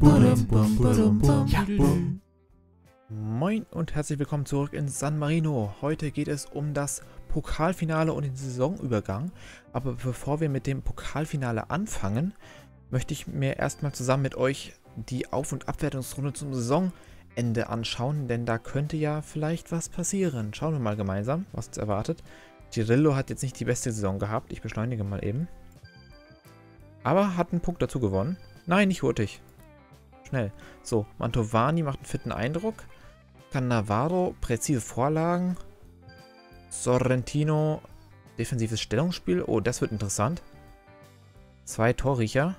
Moin und herzlich willkommen zurück in San Marino. Heute geht es um das Pokalfinale und den Saisonübergang. Aber bevor wir mit dem Pokalfinale anfangen, möchte ich mir erstmal zusammen mit euch die Auf- und Abwertungsrunde zum Saisonende anschauen, denn da könnte ja vielleicht was passieren. Schauen wir mal gemeinsam, was uns erwartet. Girillo hat jetzt nicht die beste Saison gehabt, ich beschleunige mal eben. Aber hat einen Punkt dazu gewonnen. Nein, nicht hurtig. Schnell. So, Mantovani macht einen fitten Eindruck. Cannavaro, präzise Vorlagen. Sorrentino, defensives Stellungsspiel. Oh, das wird interessant. Zwei Torriecher.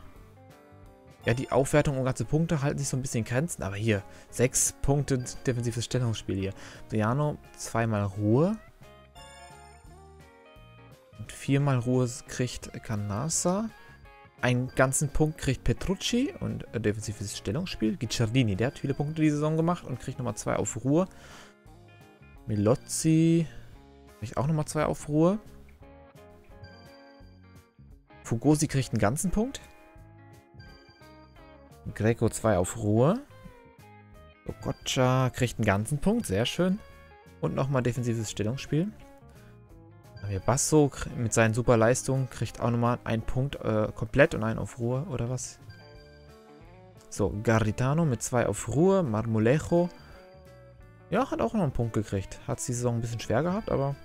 Ja, die Aufwertung um ganze Punkte halten sich so ein bisschen in Grenzen. Aber hier, sechs Punkte defensives Stellungsspiel hier. Briano, zweimal Ruhe. Und viermal Ruhe kriegt Kanasa. Einen ganzen Punkt kriegt Petrucci und äh, defensives Stellungsspiel. Gicciardini, der hat viele Punkte die Saison gemacht und kriegt nochmal zwei auf Ruhe. Milozzi kriegt auch nochmal zwei auf Ruhe. Fugosi kriegt einen ganzen Punkt. Greco 2 auf Ruhe. Okocha kriegt einen ganzen Punkt, sehr schön. Und nochmal defensives Stellungsspiel. Wir Basso mit seinen super Leistungen kriegt auch nochmal einen Punkt äh, komplett und einen auf Ruhe, oder was? So, Garritano mit zwei auf Ruhe, Marmolejo. Ja, hat auch noch einen Punkt gekriegt. Hat die Saison ein bisschen schwer gehabt, aber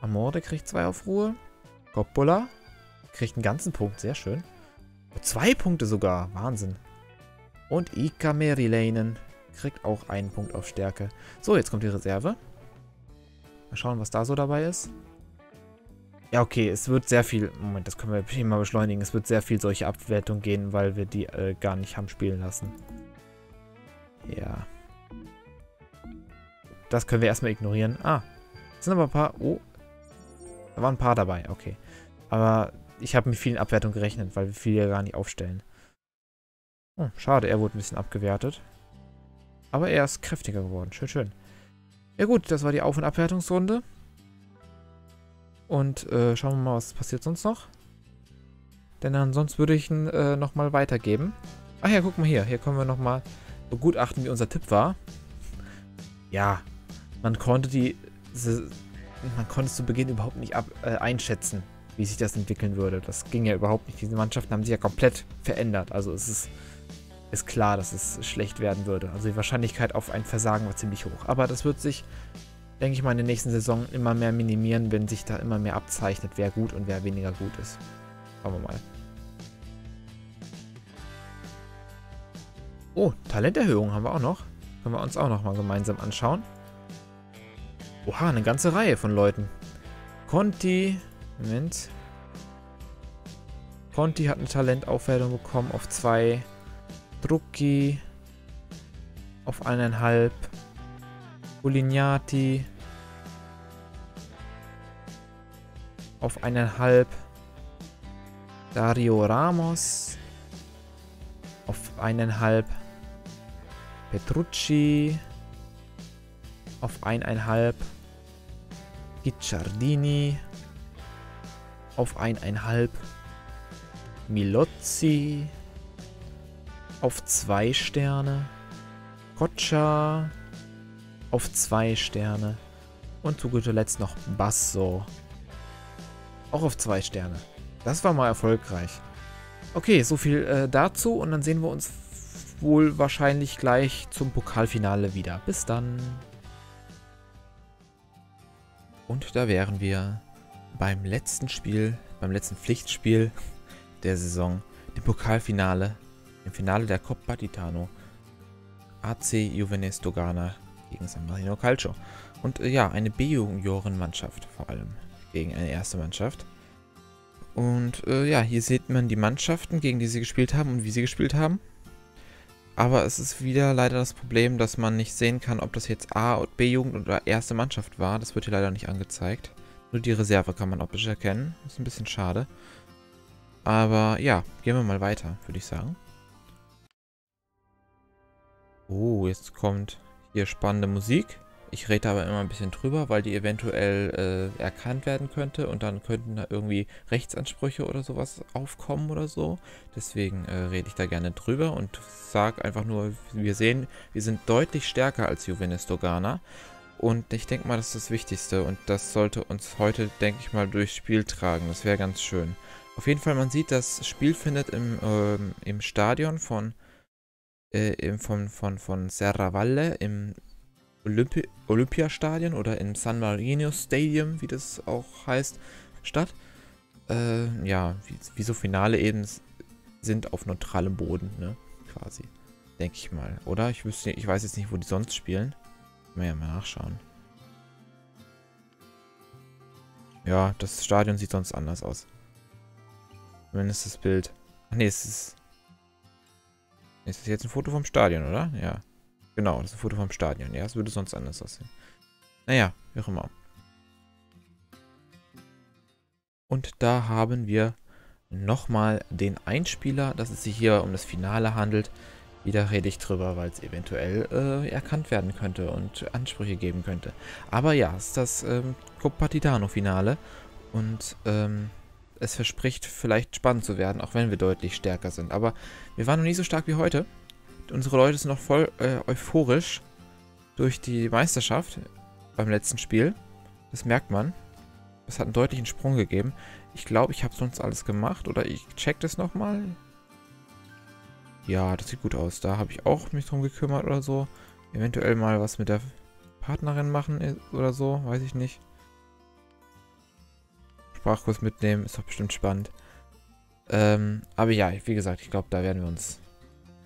Amore kriegt zwei auf Ruhe. Coppola kriegt einen ganzen Punkt, sehr schön. zwei Punkte sogar, Wahnsinn. Und Ika Merilainen kriegt auch einen Punkt auf Stärke. So, jetzt kommt die Reserve. Mal schauen, was da so dabei ist. Ja, okay, es wird sehr viel... Moment, das können wir hier mal beschleunigen. Es wird sehr viel solche Abwertungen gehen, weil wir die äh, gar nicht haben spielen lassen. Ja. Das können wir erstmal ignorieren. Ah, es sind aber ein paar... Oh, da waren ein paar dabei, okay. Aber ich habe mit vielen Abwertungen gerechnet, weil wir viele gar nicht aufstellen. Oh, schade, er wurde ein bisschen abgewertet. Aber er ist kräftiger geworden. Schön, schön. Ja gut, das war die Auf- und Abwertungsrunde. Und äh, schauen wir mal, was passiert sonst noch. Denn ansonsten würde ich ihn äh, nochmal weitergeben. Ach ja, guck mal hier. Hier können wir nochmal begutachten, wie unser Tipp war. Ja, man konnte die... Diese, man konnte es zu Beginn überhaupt nicht ab, äh, einschätzen, wie sich das entwickeln würde. Das ging ja überhaupt nicht. Diese Mannschaften haben sich ja komplett verändert. Also es ist, ist klar, dass es schlecht werden würde. Also die Wahrscheinlichkeit auf ein Versagen war ziemlich hoch. Aber das wird sich denke ich mal, in der nächsten Saison immer mehr minimieren, wenn sich da immer mehr abzeichnet, wer gut und wer weniger gut ist. Schauen wir mal. Oh, Talenterhöhung haben wir auch noch. Können wir uns auch noch mal gemeinsam anschauen. Oha, eine ganze Reihe von Leuten. Conti, Moment. Conti hat eine Talentaufwertung bekommen auf zwei. Drucki auf eineinhalb. Polignati auf eineinhalb. Dario Ramos auf eineinhalb. Petrucci auf eineinhalb. Gicciardini auf eineinhalb. Milozzi auf zwei Sterne. Kotscha auf zwei Sterne. Und zu guter Letzt noch Basso. Auch auf zwei Sterne. Das war mal erfolgreich. Okay, so viel äh, dazu und dann sehen wir uns wohl wahrscheinlich gleich zum Pokalfinale wieder. Bis dann. Und da wären wir beim letzten Spiel, beim letzten Pflichtspiel der Saison, dem Pokalfinale, im Finale der Coppa Titano. AC Juvenes Dogana gegen San Marino Calcio. Und äh, ja, eine B-Juniorenmannschaft vor allem gegen eine erste Mannschaft. Und äh, ja, hier sieht man die Mannschaften, gegen die sie gespielt haben und wie sie gespielt haben. Aber es ist wieder leider das Problem, dass man nicht sehen kann, ob das jetzt A- und B-Jugend oder erste Mannschaft war. Das wird hier leider nicht angezeigt. Nur die Reserve kann man optisch erkennen. Ist ein bisschen schade. Aber ja, gehen wir mal weiter, würde ich sagen. Oh, jetzt kommt hier spannende Musik. Ich rede aber immer ein bisschen drüber, weil die eventuell äh, erkannt werden könnte und dann könnten da irgendwie Rechtsansprüche oder sowas aufkommen oder so. Deswegen äh, rede ich da gerne drüber und sage einfach nur, wir sehen, wir sind deutlich stärker als Juvenis Dogana. Und ich denke mal, das ist das Wichtigste und das sollte uns heute, denke ich mal, durchs Spiel tragen. Das wäre ganz schön. Auf jeden Fall, man sieht, das Spiel findet im, ähm, im Stadion von äh, von, von, von Serra Valle im Olympi Olympiastadion oder im San Marino Stadium, wie das auch heißt, statt. Äh, ja, wie, wie, so Finale eben sind auf neutralem Boden, ne? Quasi. Denke ich mal. Oder? Ich, wüsste, ich weiß jetzt nicht, wo die sonst spielen. Können wir ja mal nachschauen. Ja, das Stadion sieht sonst anders aus. Zumindest das Bild. Ach nee, es ist ist das jetzt ein Foto vom Stadion, oder? Ja. Genau, das ist ein Foto vom Stadion. Ja, es würde sonst anders aussehen. Naja, wie auch immer. Und da haben wir nochmal den Einspieler, dass es sich hier um das Finale handelt. Wieder rede ich drüber, weil es eventuell äh, erkannt werden könnte und Ansprüche geben könnte. Aber ja, es ist das ähm, Coppa Titano-Finale. Und ähm, es verspricht vielleicht spannend zu werden, auch wenn wir deutlich stärker sind. Aber wir waren noch nie so stark wie heute. Unsere Leute sind noch voll äh, euphorisch durch die Meisterschaft beim letzten Spiel. Das merkt man. Es hat einen deutlichen Sprung gegeben. Ich glaube, ich habe sonst alles gemacht. Oder ich check das nochmal. Ja, das sieht gut aus. Da habe ich auch mich drum gekümmert oder so. Eventuell mal was mit der Partnerin machen oder so. Weiß ich nicht. Sprachkurs mitnehmen. Ist doch bestimmt spannend. Ähm, aber ja, wie gesagt, ich glaube, da werden wir uns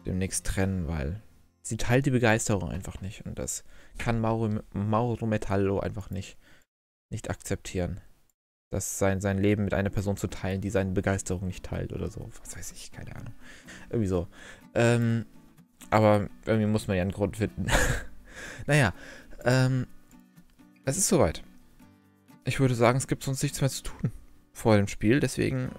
demnächst trennen, weil sie teilt die Begeisterung einfach nicht. Und das kann Mauro, Mauro Metallo einfach nicht, nicht akzeptieren. Das sein, sein Leben mit einer Person zu teilen, die seine Begeisterung nicht teilt oder so. Was weiß ich, keine Ahnung. Irgendwie so. Ähm, aber irgendwie muss man ja einen Grund finden. naja, ähm, es ist soweit ich würde sagen, es gibt sonst nichts mehr zu tun vor dem Spiel. Deswegen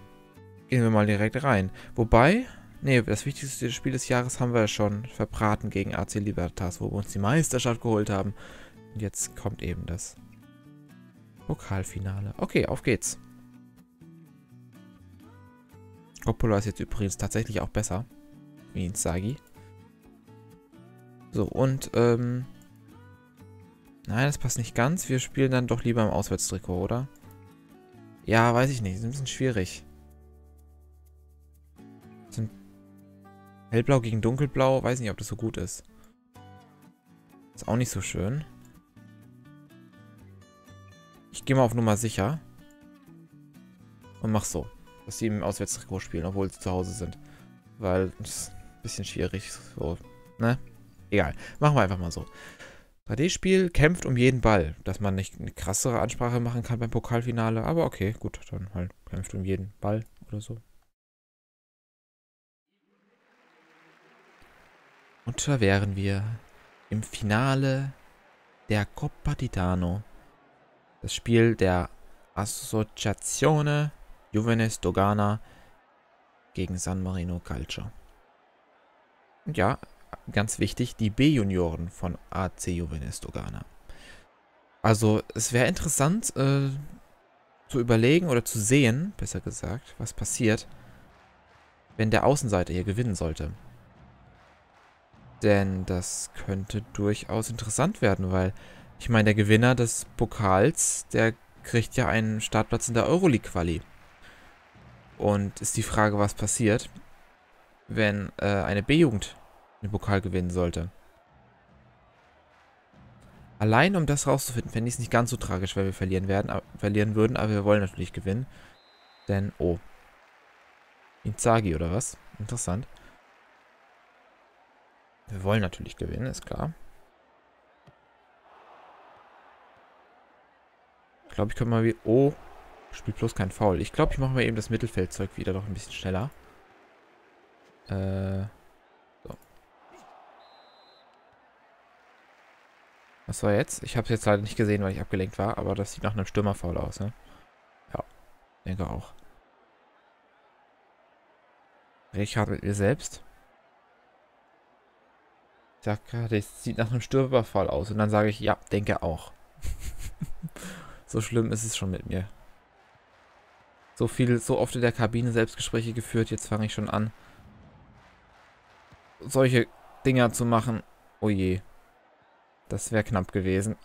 gehen wir mal direkt rein. Wobei, nee, das wichtigste Spiel des Jahres haben wir ja schon verbraten gegen AC Libertas, wo wir uns die Meisterschaft geholt haben. Und jetzt kommt eben das Pokalfinale. Okay, auf geht's. Coppola ist jetzt übrigens tatsächlich auch besser. Wie in Sagi. So, und ähm, Nein, das passt nicht ganz. Wir spielen dann doch lieber im Auswärtstrikot, oder? Ja, weiß ich nicht. Ist ein bisschen schwierig. Sind Hellblau gegen Dunkelblau. Weiß nicht, ob das so gut ist. Ist auch nicht so schön. Ich gehe mal auf Nummer sicher. Und mach so. Dass sie im Auswärtstrikot spielen, obwohl sie zu Hause sind. Weil, das ist ein bisschen schwierig. So, ne? Egal. Machen wir einfach mal so. 3D-Spiel kämpft um jeden Ball. Dass man nicht eine krassere Ansprache machen kann beim Pokalfinale, aber okay, gut, dann halt kämpft um jeden Ball oder so. Und da wären wir im Finale der Coppa Titano. Das Spiel der Associazione Juvenes Dogana gegen San Marino Calcio. Und ja, ganz wichtig, die B-Junioren von AC Juvenis Dogana. Also es wäre interessant äh, zu überlegen oder zu sehen, besser gesagt, was passiert, wenn der Außenseiter hier gewinnen sollte. Denn das könnte durchaus interessant werden, weil ich meine, der Gewinner des Pokals, der kriegt ja einen Startplatz in der Euroleague-Quali. Und ist die Frage, was passiert, wenn äh, eine B-Jugend den Pokal gewinnen sollte. Allein um das rauszufinden, fände ich es nicht ganz so tragisch, weil wir verlieren werden, aber, verlieren würden, aber wir wollen natürlich gewinnen. Denn, oh. Inzagi oder was? Interessant. Wir wollen natürlich gewinnen, ist klar. Ich glaube, ich könnte mal wie... Oh, spielt bloß kein Foul. Ich glaube, ich mache mal eben das Mittelfeldzeug wieder doch ein bisschen schneller. Äh... Was war jetzt? Ich habe es jetzt leider nicht gesehen, weil ich abgelenkt war, aber das sieht nach einem Stürmerfoul aus, ne? Ja, denke auch. Richard mit mir selbst. Ich sag gerade, es sieht nach einem Stürmerfall aus. Und dann sage ich, ja, denke auch. so schlimm ist es schon mit mir. So viel, so oft in der Kabine Selbstgespräche geführt, jetzt fange ich schon an, solche Dinger zu machen. Oh je. Das wäre knapp gewesen.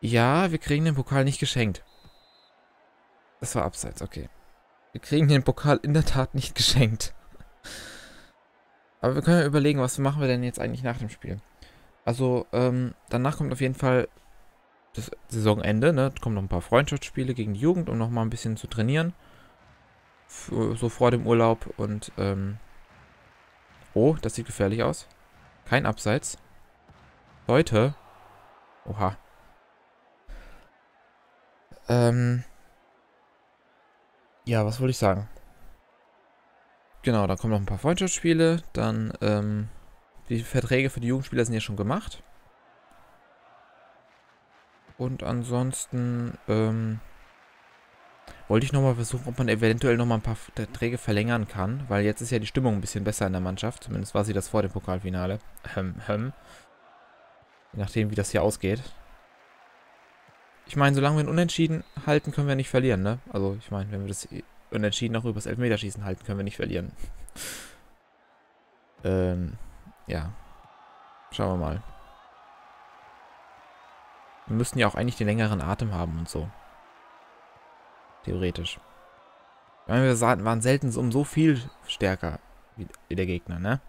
Ja, wir kriegen den Pokal nicht geschenkt. Das war abseits, okay. Wir kriegen den Pokal in der Tat nicht geschenkt. Aber wir können ja überlegen, was machen wir denn jetzt eigentlich nach dem Spiel. Also, ähm, danach kommt auf jeden Fall das Saisonende, ne? Da kommen noch ein paar Freundschaftsspiele gegen die Jugend, um nochmal ein bisschen zu trainieren. Für, so vor dem Urlaub und, ähm, Oh, das sieht gefährlich aus. Kein Abseits. Leute. Oha. Ähm. Ja, was wollte ich sagen? Genau, da kommen noch ein paar Freundschaftsspiele. Dann, ähm, die Verträge für die Jugendspieler sind ja schon gemacht. Und ansonsten, ähm, wollte ich nochmal versuchen, ob man eventuell nochmal ein paar Träge verlängern kann, weil jetzt ist ja die Stimmung ein bisschen besser in der Mannschaft. Zumindest war sie das vor dem Pokalfinale. Ähm, ähm. Je nachdem, wie das hier ausgeht. Ich meine, solange wir einen Unentschieden halten, können wir nicht verlieren, ne? Also, ich meine, wenn wir das e-, Unentschieden auch übers Elfmeterschießen halten, können wir nicht verlieren. ähm, ja. Schauen wir mal. Wir müssten ja auch eigentlich den längeren Atem haben und so. Theoretisch. Ich meine, wir waren selten um so viel stärker wie der Gegner, ne?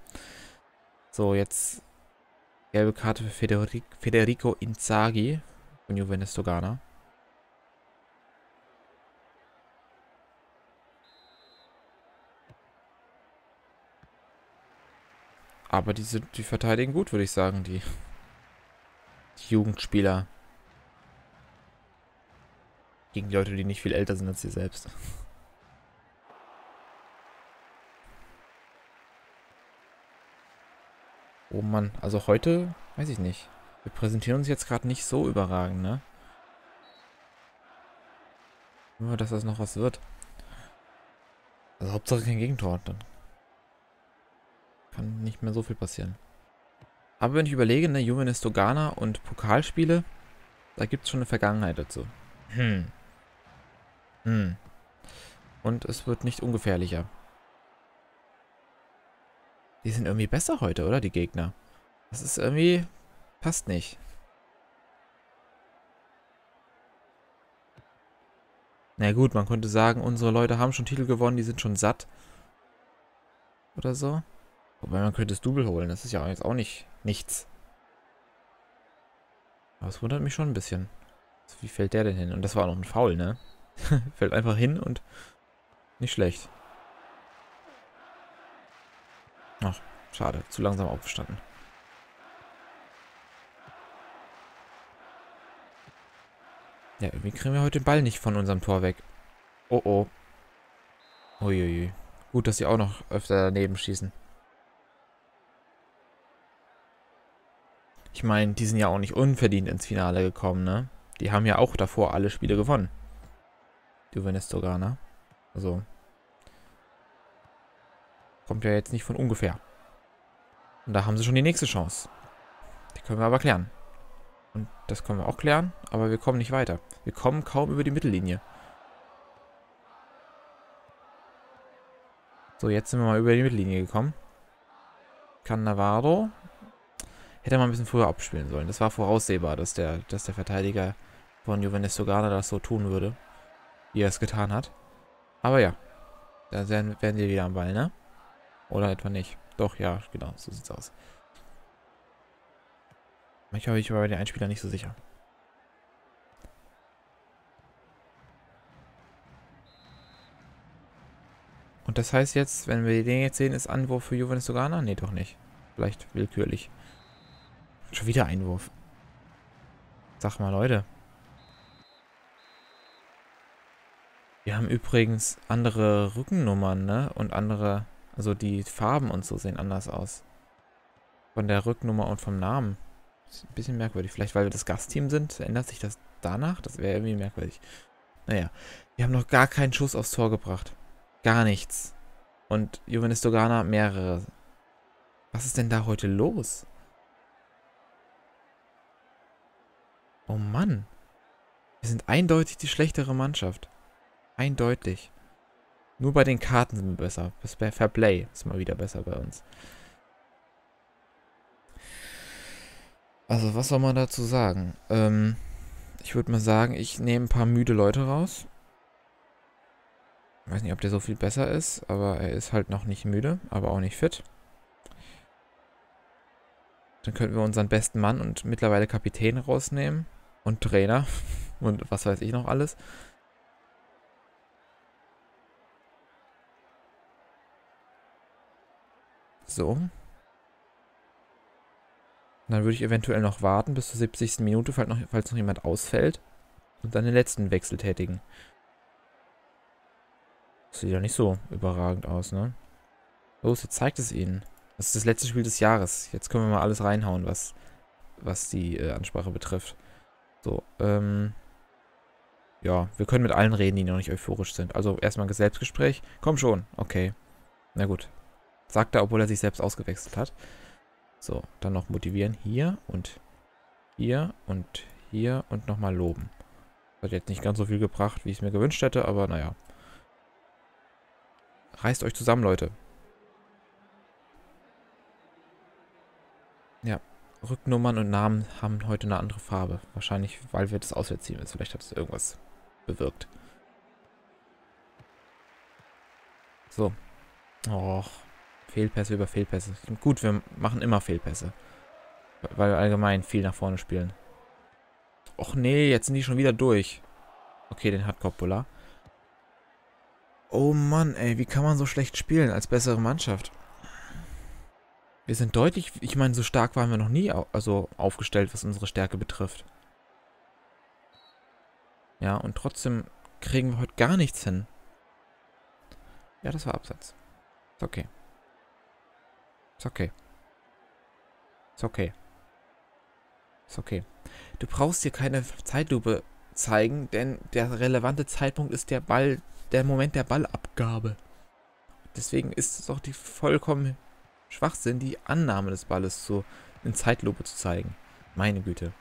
So, jetzt gelbe Karte für Federico Inzaghi von Juventus Togana. Aber die, sind, die verteidigen gut, würde ich sagen, die, die Jugendspieler. Gegen die Leute, die nicht viel älter sind als sie selbst. Oh Mann, also heute, weiß ich nicht. Wir präsentieren uns jetzt gerade nicht so überragend, ne? Nur, dass das noch was wird. Also Hauptsache kein Gegentor, dann kann nicht mehr so viel passieren. Aber wenn ich überlege, ne, Humanist Dogana und Pokalspiele, da gibt es schon eine Vergangenheit dazu. Hm. Hm. Und es wird nicht ungefährlicher. Die sind irgendwie besser heute, oder? Die Gegner. Das ist irgendwie... Passt nicht. Na gut, man könnte sagen, unsere Leute haben schon Titel gewonnen, die sind schon satt. Oder so. Wobei man könnte das Double holen, das ist ja jetzt auch nicht nichts. Aber es wundert mich schon ein bisschen. Also, wie fällt der denn hin? Und das war auch noch ein Foul, ne? Fällt einfach hin und nicht schlecht. Ach, schade. Zu langsam aufgestanden. Ja, irgendwie kriegen wir heute den Ball nicht von unserem Tor weg. Oh oh. Uiuiui. Gut, dass sie auch noch öfter daneben schießen. Ich meine, die sind ja auch nicht unverdient ins Finale gekommen, ne? Die haben ja auch davor alle Spiele gewonnen. Du übernimmst sogar, ne? Also. Kommt ja jetzt nicht von ungefähr. Und da haben sie schon die nächste Chance. Die können wir aber klären. Und das können wir auch klären, aber wir kommen nicht weiter. Wir kommen kaum über die Mittellinie. So, jetzt sind wir mal über die Mittellinie gekommen. Cannavaro. Hätte man ein bisschen früher abspielen sollen. Das war voraussehbar, dass der, dass der Verteidiger von Juvenes Sogana das so tun würde wie er es getan hat. Aber ja, da werden, werden wir wieder am Ball, ne? Oder etwa nicht. Doch, ja, genau, so sieht's aus. Manchmal bin ich aber bei den Einspielern nicht so sicher. Und das heißt jetzt, wenn wir den jetzt sehen, ist Anwurf für Juvenis Sogana? Ne, doch nicht. Vielleicht willkürlich. Schon wieder Einwurf. Sag mal, Leute. Wir haben übrigens andere Rückennummern, ne? Und andere, also die Farben und so sehen anders aus. Von der Rücknummer und vom Namen. Ist ein bisschen merkwürdig. Vielleicht, weil wir das Gastteam sind, ändert sich das danach? Das wäre irgendwie merkwürdig. Naja, wir haben noch gar keinen Schuss aufs Tor gebracht. Gar nichts. Und Juvenis Dogana mehrere. Was ist denn da heute los? Oh Mann. Wir sind eindeutig die schlechtere Mannschaft. Eindeutig. Nur bei den Karten sind wir besser. Das bei Fair ist mal wieder besser bei uns. Also, was soll man dazu sagen? Ähm, ich würde mal sagen, ich nehme ein paar müde Leute raus. Ich weiß nicht, ob der so viel besser ist, aber er ist halt noch nicht müde, aber auch nicht fit. Dann könnten wir unseren besten Mann und mittlerweile Kapitän rausnehmen und Trainer und was weiß ich noch alles. So. Dann würde ich eventuell noch warten bis zur 70. Minute, falls noch, falls noch jemand ausfällt. Und dann den letzten Wechsel tätigen. Das sieht ja nicht so überragend aus, ne? Los, jetzt zeigt es ihnen. Das ist das letzte Spiel des Jahres. Jetzt können wir mal alles reinhauen, was, was die äh, Ansprache betrifft. So, ähm... Ja, wir können mit allen reden, die noch nicht euphorisch sind. Also erstmal ein Selbstgespräch. Komm schon. Okay. Na gut, Sagt er, obwohl er sich selbst ausgewechselt hat. So, dann noch motivieren. Hier und hier und hier und nochmal loben. Hat jetzt nicht ganz so viel gebracht, wie ich es mir gewünscht hätte, aber naja. Reißt euch zusammen, Leute. Ja, Rücknummern und Namen haben heute eine andere Farbe. Wahrscheinlich, weil wir das auswärts ziehen müssen. Vielleicht hat es irgendwas bewirkt. So. Och. Fehlpässe über Fehlpässe. Gut, wir machen immer Fehlpässe. Weil wir allgemein viel nach vorne spielen. Och nee, jetzt sind die schon wieder durch. Okay, den hat Coppola. Oh Mann, ey, wie kann man so schlecht spielen als bessere Mannschaft? Wir sind deutlich, ich meine, so stark waren wir noch nie also aufgestellt, was unsere Stärke betrifft. Ja, und trotzdem kriegen wir heute gar nichts hin. Ja, das war Absatz. Ist okay. Ist okay. Ist okay. Ist okay. Du brauchst dir keine Zeitlupe zeigen, denn der relevante Zeitpunkt ist der Ball, der Moment der Ballabgabe. Deswegen ist es auch die vollkommen Schwachsinn, die Annahme des Balles so in Zeitlupe zu zeigen. Meine Güte.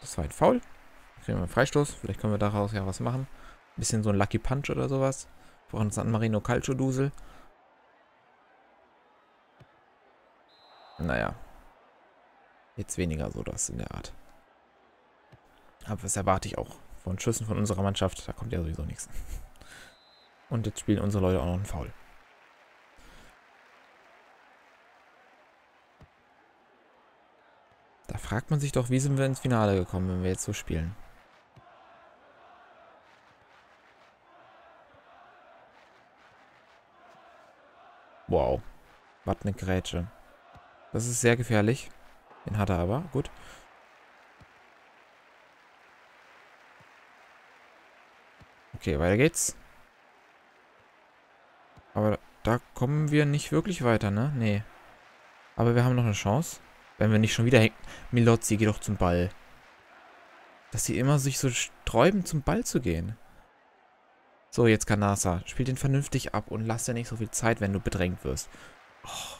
Das war ein Foul. Kriegen wir einen Freistoß. Vielleicht können wir daraus ja was machen. Ein bisschen so ein Lucky Punch oder sowas. Woran uns San Marino Calcio Dusel. Naja. Jetzt weniger so das in der Art. Aber das erwarte ich auch von Schüssen von unserer Mannschaft. Da kommt ja sowieso nichts. Und jetzt spielen unsere Leute auch noch einen Foul. Da fragt man sich doch, wie sind wir ins Finale gekommen, wenn wir jetzt so spielen. Wow. Was eine Grätsche. Das ist sehr gefährlich. Den hat er aber. Gut. Okay, weiter geht's. Aber da kommen wir nicht wirklich weiter, ne? Nee. Aber wir haben noch eine Chance. Wenn wir nicht schon wieder hängen. Milozzi, geh doch zum Ball. Dass sie immer sich so sträuben, zum Ball zu gehen. So, jetzt Kanasa. Spiel den vernünftig ab und lass dir nicht so viel Zeit, wenn du bedrängt wirst. Oh.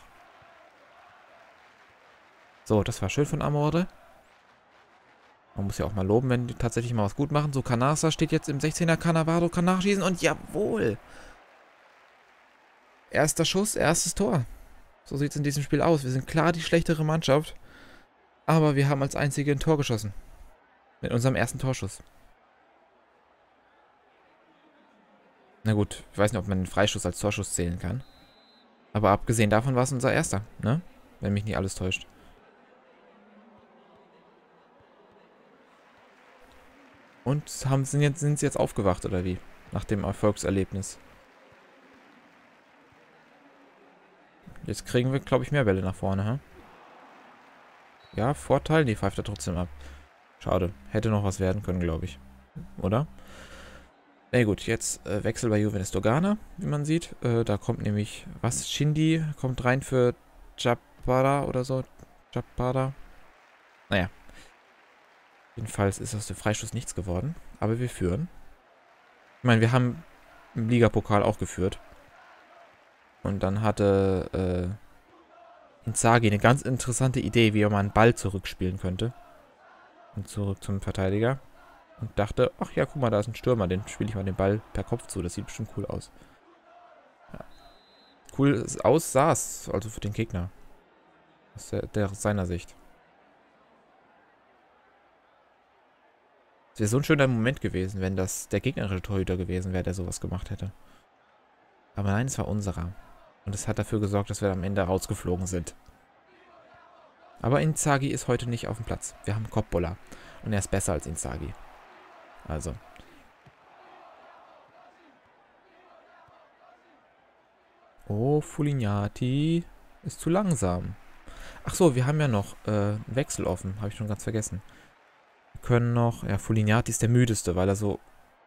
So, das war schön von Amorde. Man muss ja auch mal loben, wenn die tatsächlich mal was gut machen. So, Canasa steht jetzt im 16er. Cannavaro kann nachschießen und jawohl. Erster Schuss, erstes Tor. So sieht es in diesem Spiel aus. Wir sind klar die schlechtere Mannschaft. Aber wir haben als einzige ein Tor geschossen. Mit unserem ersten Torschuss. Na gut, ich weiß nicht, ob man einen Freischuss als Torschuss zählen kann. Aber abgesehen davon war es unser erster, ne? Wenn mich nicht alles täuscht. Und haben, sind, jetzt, sind sie jetzt aufgewacht, oder wie? Nach dem Erfolgserlebnis. Jetzt kriegen wir, glaube ich, mehr Bälle nach vorne, hä? Ja, Vorteil. Nee, pfeift er trotzdem ab. Schade. Hätte noch was werden können, glaube ich. Oder? Na gut, jetzt äh, Wechsel bei Juvenis Dogana, wie man sieht. Äh, da kommt nämlich, was, Shindi kommt rein für Chapada oder so. Chapada. Naja, Jedenfalls ist aus dem Freistoß nichts geworden. Aber wir führen. Ich meine, wir haben im Ligapokal auch geführt. Und dann hatte äh, Inzaghi eine ganz interessante Idee, wie er mal einen Ball zurückspielen könnte. Und zurück zum Verteidiger. Und dachte, ach ja, guck mal, da ist ein Stürmer. Den spiele ich mal den Ball per Kopf zu. Das sieht bestimmt cool aus. Ja. Cool aus saß, also für den Gegner. Aus der, der, seiner Sicht. Es wäre so ein schöner Moment gewesen, wenn das der gegnerische Torhüter gewesen wäre, der sowas gemacht hätte. Aber nein, es war unserer. Und es hat dafür gesorgt, dass wir am Ende rausgeflogen sind. Aber Inzagi ist heute nicht auf dem Platz. Wir haben Coppola. Und er ist besser als Inzagi. Also. Oh, Fulignati ist zu langsam. Ach so, wir haben ja noch äh, Wechsel offen. Habe ich schon ganz vergessen können noch. Ja, Folignati ist der müdeste, weil er so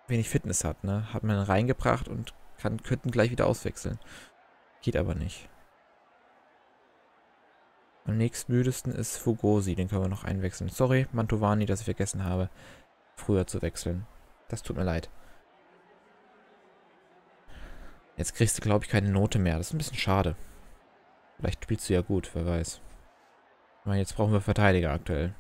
wenig Fitness hat, ne? Hat man reingebracht und kann, könnten gleich wieder auswechseln. Geht aber nicht. Am nächstmüdesten ist Fugosi, den können wir noch einwechseln. Sorry, Mantovani, dass ich vergessen habe, früher zu wechseln. Das tut mir leid. Jetzt kriegst du, glaube ich, keine Note mehr. Das ist ein bisschen schade. Vielleicht spielst du ja gut, wer weiß. Ich meine, jetzt brauchen wir Verteidiger aktuell.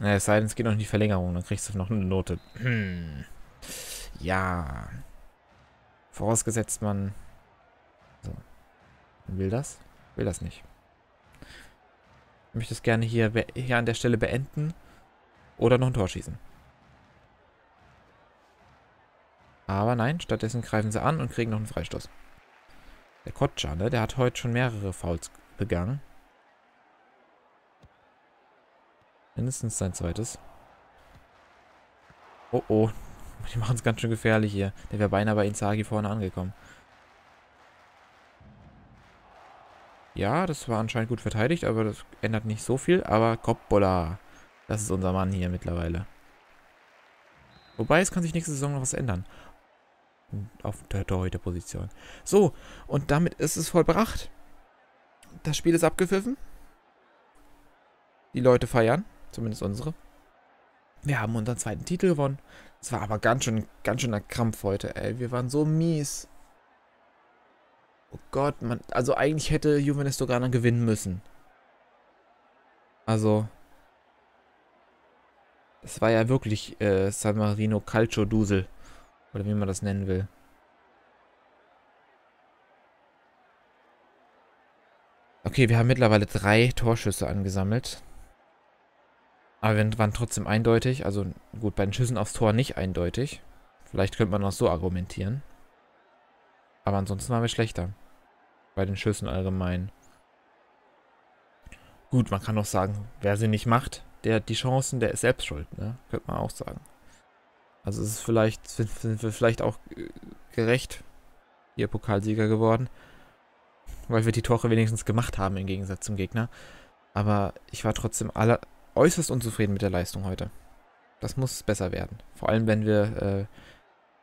Naja, es sei denn, es geht noch in die Verlängerung, dann kriegst du noch eine Note. Hm. Ja. Vorausgesetzt, man... So. Will das? Will das nicht. Ich möchte es gerne hier, hier an der Stelle beenden oder noch ein Tor schießen. Aber nein, stattdessen greifen sie an und kriegen noch einen Freistoß. Der Kotscha, ne, der hat heute schon mehrere Fouls begangen. Mindestens sein zweites. Oh oh. Die machen es ganz schön gefährlich hier. Der wäre beinahe bei Inzagi vorne angekommen. Ja, das war anscheinend gut verteidigt, aber das ändert nicht so viel. Aber Coppola, das ist unser Mann hier mittlerweile. Wobei, es kann sich nächste Saison noch was ändern. Auf der Torhüterposition. So, und damit ist es vollbracht. Das Spiel ist abgepfiffen. Die Leute feiern. Zumindest unsere. Wir haben unseren zweiten Titel gewonnen. Es war aber ganz schön, ganz schöner Krampf heute, ey. Wir waren so mies. Oh Gott, man. Also eigentlich hätte Juvenis Dogana gewinnen müssen. Also. Es war ja wirklich äh, San Marino Calcio Dusel. Oder wie man das nennen will. Okay, wir haben mittlerweile drei Torschüsse angesammelt. Aber wir waren trotzdem eindeutig. Also gut, bei den Schüssen aufs Tor nicht eindeutig. Vielleicht könnte man auch so argumentieren. Aber ansonsten waren wir schlechter. Bei den Schüssen allgemein. Gut, man kann auch sagen, wer sie nicht macht, der hat die Chancen, der ist selbst schuld, ne? Könnte man auch sagen. Also es ist vielleicht, sind wir vielleicht auch äh, gerecht hier Pokalsieger geworden. Weil wir die Tore wenigstens gemacht haben im Gegensatz zum Gegner. Aber ich war trotzdem aller, äußerst unzufrieden mit der Leistung heute. Das muss besser werden. Vor allem, wenn wir äh,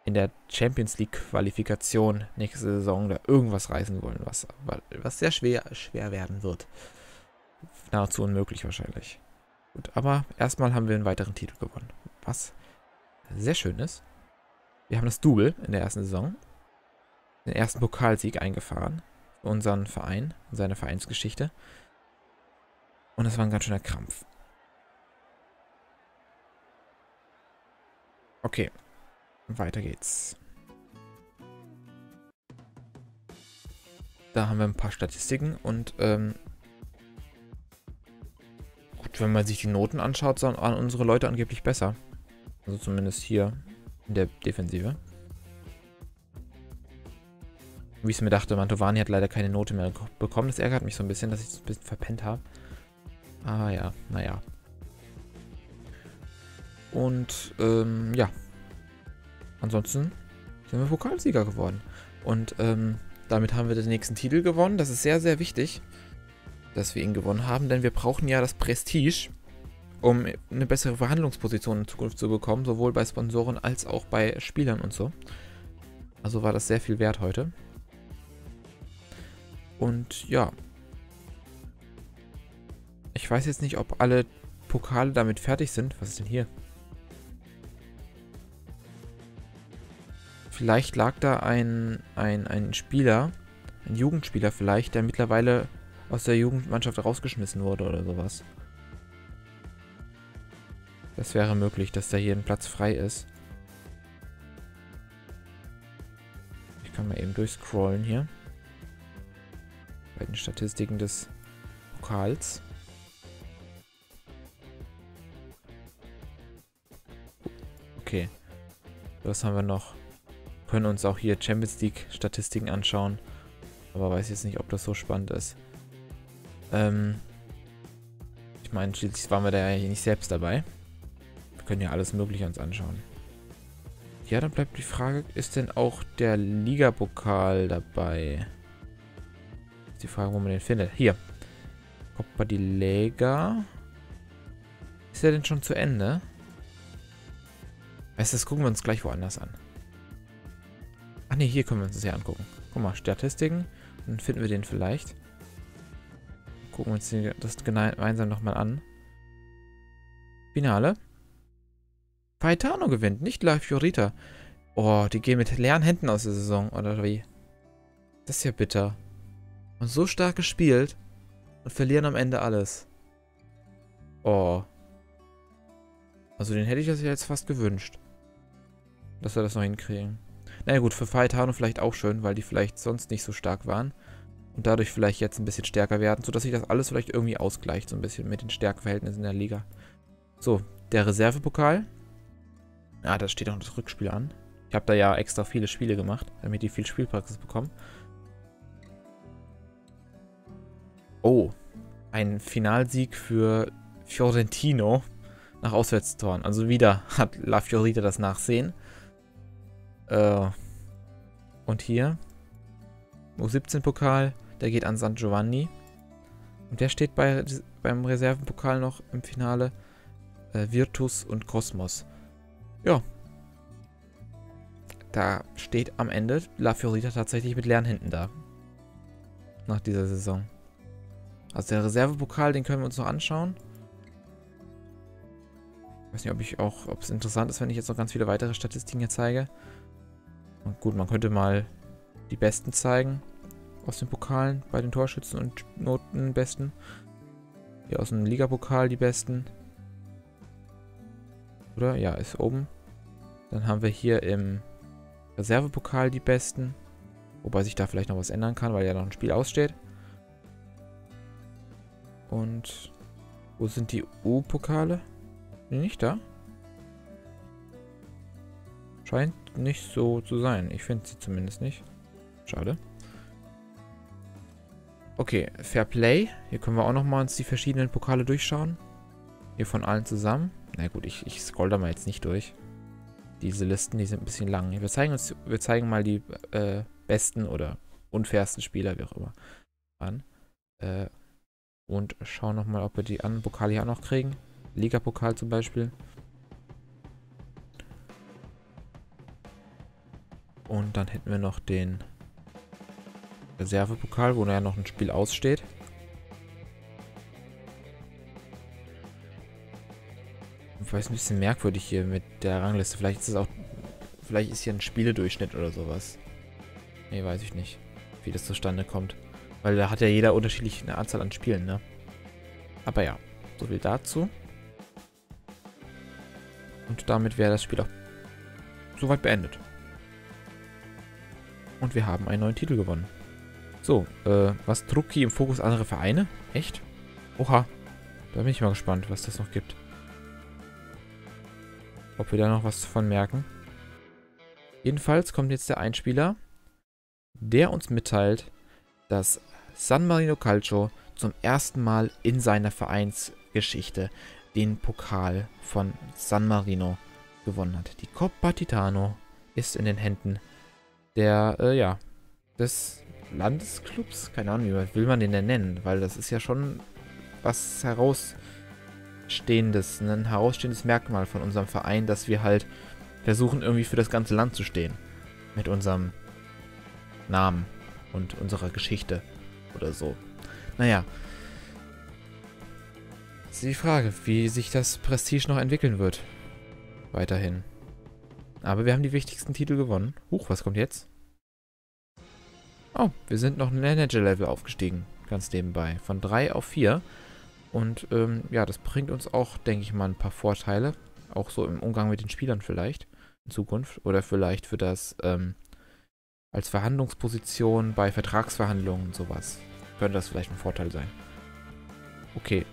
in der Champions League-Qualifikation nächste Saison da irgendwas reißen wollen, was, was sehr schwer, schwer werden wird. Nahezu unmöglich wahrscheinlich. Gut, aber erstmal haben wir einen weiteren Titel gewonnen. Was sehr schön ist. Wir haben das Double in der ersten Saison. Den ersten Pokalsieg eingefahren. Für unseren Verein und seine Vereinsgeschichte. Und das war ein ganz schöner Krampf. Okay, weiter geht's. Da haben wir ein paar Statistiken und ähm, gut, wenn man sich die Noten anschaut, sind unsere Leute angeblich besser. Also zumindest hier in der Defensive. Wie ich es mir dachte, Mantovani hat leider keine Note mehr bekommen. Das ärgert mich so ein bisschen, dass ich es ein bisschen verpennt habe. Ah ja, naja. Und ähm, ja, ansonsten sind wir Pokalsieger geworden. Und ähm, damit haben wir den nächsten Titel gewonnen. Das ist sehr, sehr wichtig, dass wir ihn gewonnen haben, denn wir brauchen ja das Prestige, um eine bessere Verhandlungsposition in Zukunft zu bekommen, sowohl bei Sponsoren als auch bei Spielern und so. Also war das sehr viel wert heute. Und ja. Ich weiß jetzt nicht, ob alle Pokale damit fertig sind. Was ist denn hier? Vielleicht lag da ein, ein, ein Spieler, ein Jugendspieler vielleicht, der mittlerweile aus der Jugendmannschaft rausgeschmissen wurde oder sowas. Das wäre möglich, dass da hier ein Platz frei ist. Ich kann mal eben durchscrollen hier. Bei den Statistiken des Pokals. Okay. Was haben wir noch? können uns auch hier Champions League Statistiken anschauen. Aber weiß jetzt nicht, ob das so spannend ist. Ähm ich meine, schließlich waren wir da ja nicht selbst dabei. Wir können ja alles Mögliche uns anschauen. Ja, dann bleibt die Frage, ist denn auch der Ligapokal dabei? Ist die Frage, wo man den findet. Hier. Copa di Lega. Ist der denn schon zu Ende? Weißt du, das gucken wir uns gleich woanders an. Ach ne, hier können wir uns das ja angucken. Guck mal, Statistiken. Dann finden wir den vielleicht. Gucken wir uns das gemeinsam nochmal an. Finale. Faitano gewinnt, nicht live Fiorita. Oh, die gehen mit leeren Händen aus der Saison, oder wie? Das ist ja bitter. Und so stark gespielt und verlieren am Ende alles. Oh. Also den hätte ich das jetzt fast gewünscht. Dass wir das noch hinkriegen. Naja gut, für Faetano vielleicht auch schön, weil die vielleicht sonst nicht so stark waren. Und dadurch vielleicht jetzt ein bisschen stärker werden, sodass sich das alles vielleicht irgendwie ausgleicht, so ein bisschen mit den Stärkenverhältnissen in der Liga. So, der Reservepokal. Ah, da steht auch das Rückspiel an. Ich habe da ja extra viele Spiele gemacht, damit die viel Spielpraxis bekommen. Oh, ein Finalsieg für Fiorentino nach Auswärtstoren. Also wieder hat La Fiorita das Nachsehen. Äh, und hier. U17-Pokal. Der geht an San Giovanni. Und der steht bei, beim Reservenpokal noch im Finale. Äh, Virtus und Kosmos. Ja. Da steht am Ende La Fiorita tatsächlich mit leeren Händen da. Nach dieser Saison. Also der Reservepokal, den können wir uns noch anschauen. Ich weiß nicht, ob ich auch, ob es interessant ist, wenn ich jetzt noch ganz viele weitere Statistiken hier zeige. Und gut, man könnte mal die Besten zeigen aus den Pokalen bei den Torschützen und Notenbesten. Hier aus dem Ligapokal die Besten. Oder? Ja, ist oben. Dann haben wir hier im Reservepokal die Besten. Wobei sich da vielleicht noch was ändern kann, weil ja noch ein Spiel aussteht. Und wo sind die U-Pokale? Nicht da. Scheint nicht so zu sein. Ich finde sie zumindest nicht. Schade. Okay, Fair Play. Hier können wir auch nochmal uns die verschiedenen Pokale durchschauen. Hier von allen zusammen. Na gut, ich, ich scroll da mal jetzt nicht durch. Diese Listen, die sind ein bisschen lang. Wir zeigen, uns, wir zeigen mal die äh, besten oder unfairsten Spieler, wie auch immer, an. Äh, und schauen nochmal, ob wir die anderen Pokale hier auch noch kriegen. Liga-Pokal zum Beispiel. Und dann hätten wir noch den Reservepokal, wo ja noch ein Spiel aussteht. Ich weiß ein bisschen merkwürdig hier mit der Rangliste. Vielleicht ist es auch. Vielleicht ist hier ein Spieledurchschnitt oder sowas. Nee, weiß ich nicht, wie das zustande kommt. Weil da hat ja jeder unterschiedlich eine Anzahl an Spielen, ne? Aber ja, so viel dazu. Und damit wäre das Spiel auch soweit beendet. Und wir haben einen neuen Titel gewonnen. So, äh, was Drucki im Fokus andere Vereine? Echt? Oha. Da bin ich mal gespannt, was das noch gibt. Ob wir da noch was von merken. Jedenfalls kommt jetzt der Einspieler, der uns mitteilt, dass San Marino Calcio zum ersten Mal in seiner Vereinsgeschichte den Pokal von San Marino gewonnen hat. Die Coppa Titano ist in den Händen der, äh, ja, des Landesclubs, keine Ahnung, wie will man den denn nennen, weil das ist ja schon was herausstehendes, ne? ein herausstehendes Merkmal von unserem Verein, dass wir halt versuchen, irgendwie für das ganze Land zu stehen. Mit unserem Namen und unserer Geschichte oder so. Naja. Das ist die Frage, wie sich das Prestige noch entwickeln wird. Weiterhin. Aber wir haben die wichtigsten Titel gewonnen. Huch, was kommt jetzt? Oh, wir sind noch ein Manager-Level aufgestiegen. Ganz nebenbei. Von 3 auf 4. Und ähm, ja, das bringt uns auch, denke ich mal, ein paar Vorteile. Auch so im Umgang mit den Spielern vielleicht. In Zukunft. Oder vielleicht für das ähm, als Verhandlungsposition bei Vertragsverhandlungen und sowas. Könnte das vielleicht ein Vorteil sein. Okay.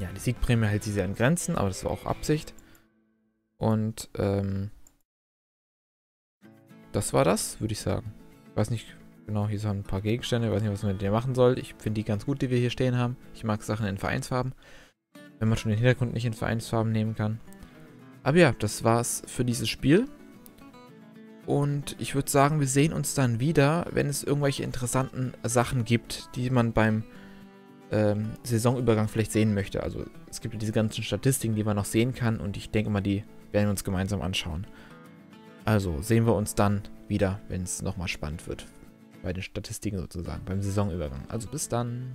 Ja, die Siegprämie hält sie sehr an Grenzen, aber das war auch Absicht. Und ähm, das war das, würde ich sagen. Ich weiß nicht genau, hier sind ein paar Gegenstände. Ich weiß nicht, was man mit denen machen soll. Ich finde die ganz gut, die wir hier stehen haben. Ich mag Sachen in Vereinsfarben. Wenn man schon den Hintergrund nicht in Vereinsfarben nehmen kann. Aber ja, das war's für dieses Spiel. Und ich würde sagen, wir sehen uns dann wieder, wenn es irgendwelche interessanten Sachen gibt, die man beim ähm, Saisonübergang vielleicht sehen möchte. Also es gibt ja diese ganzen Statistiken, die man noch sehen kann und ich denke mal, die werden wir uns gemeinsam anschauen. Also sehen wir uns dann wieder, wenn es nochmal spannend wird. Bei den Statistiken sozusagen, beim Saisonübergang. Also bis dann.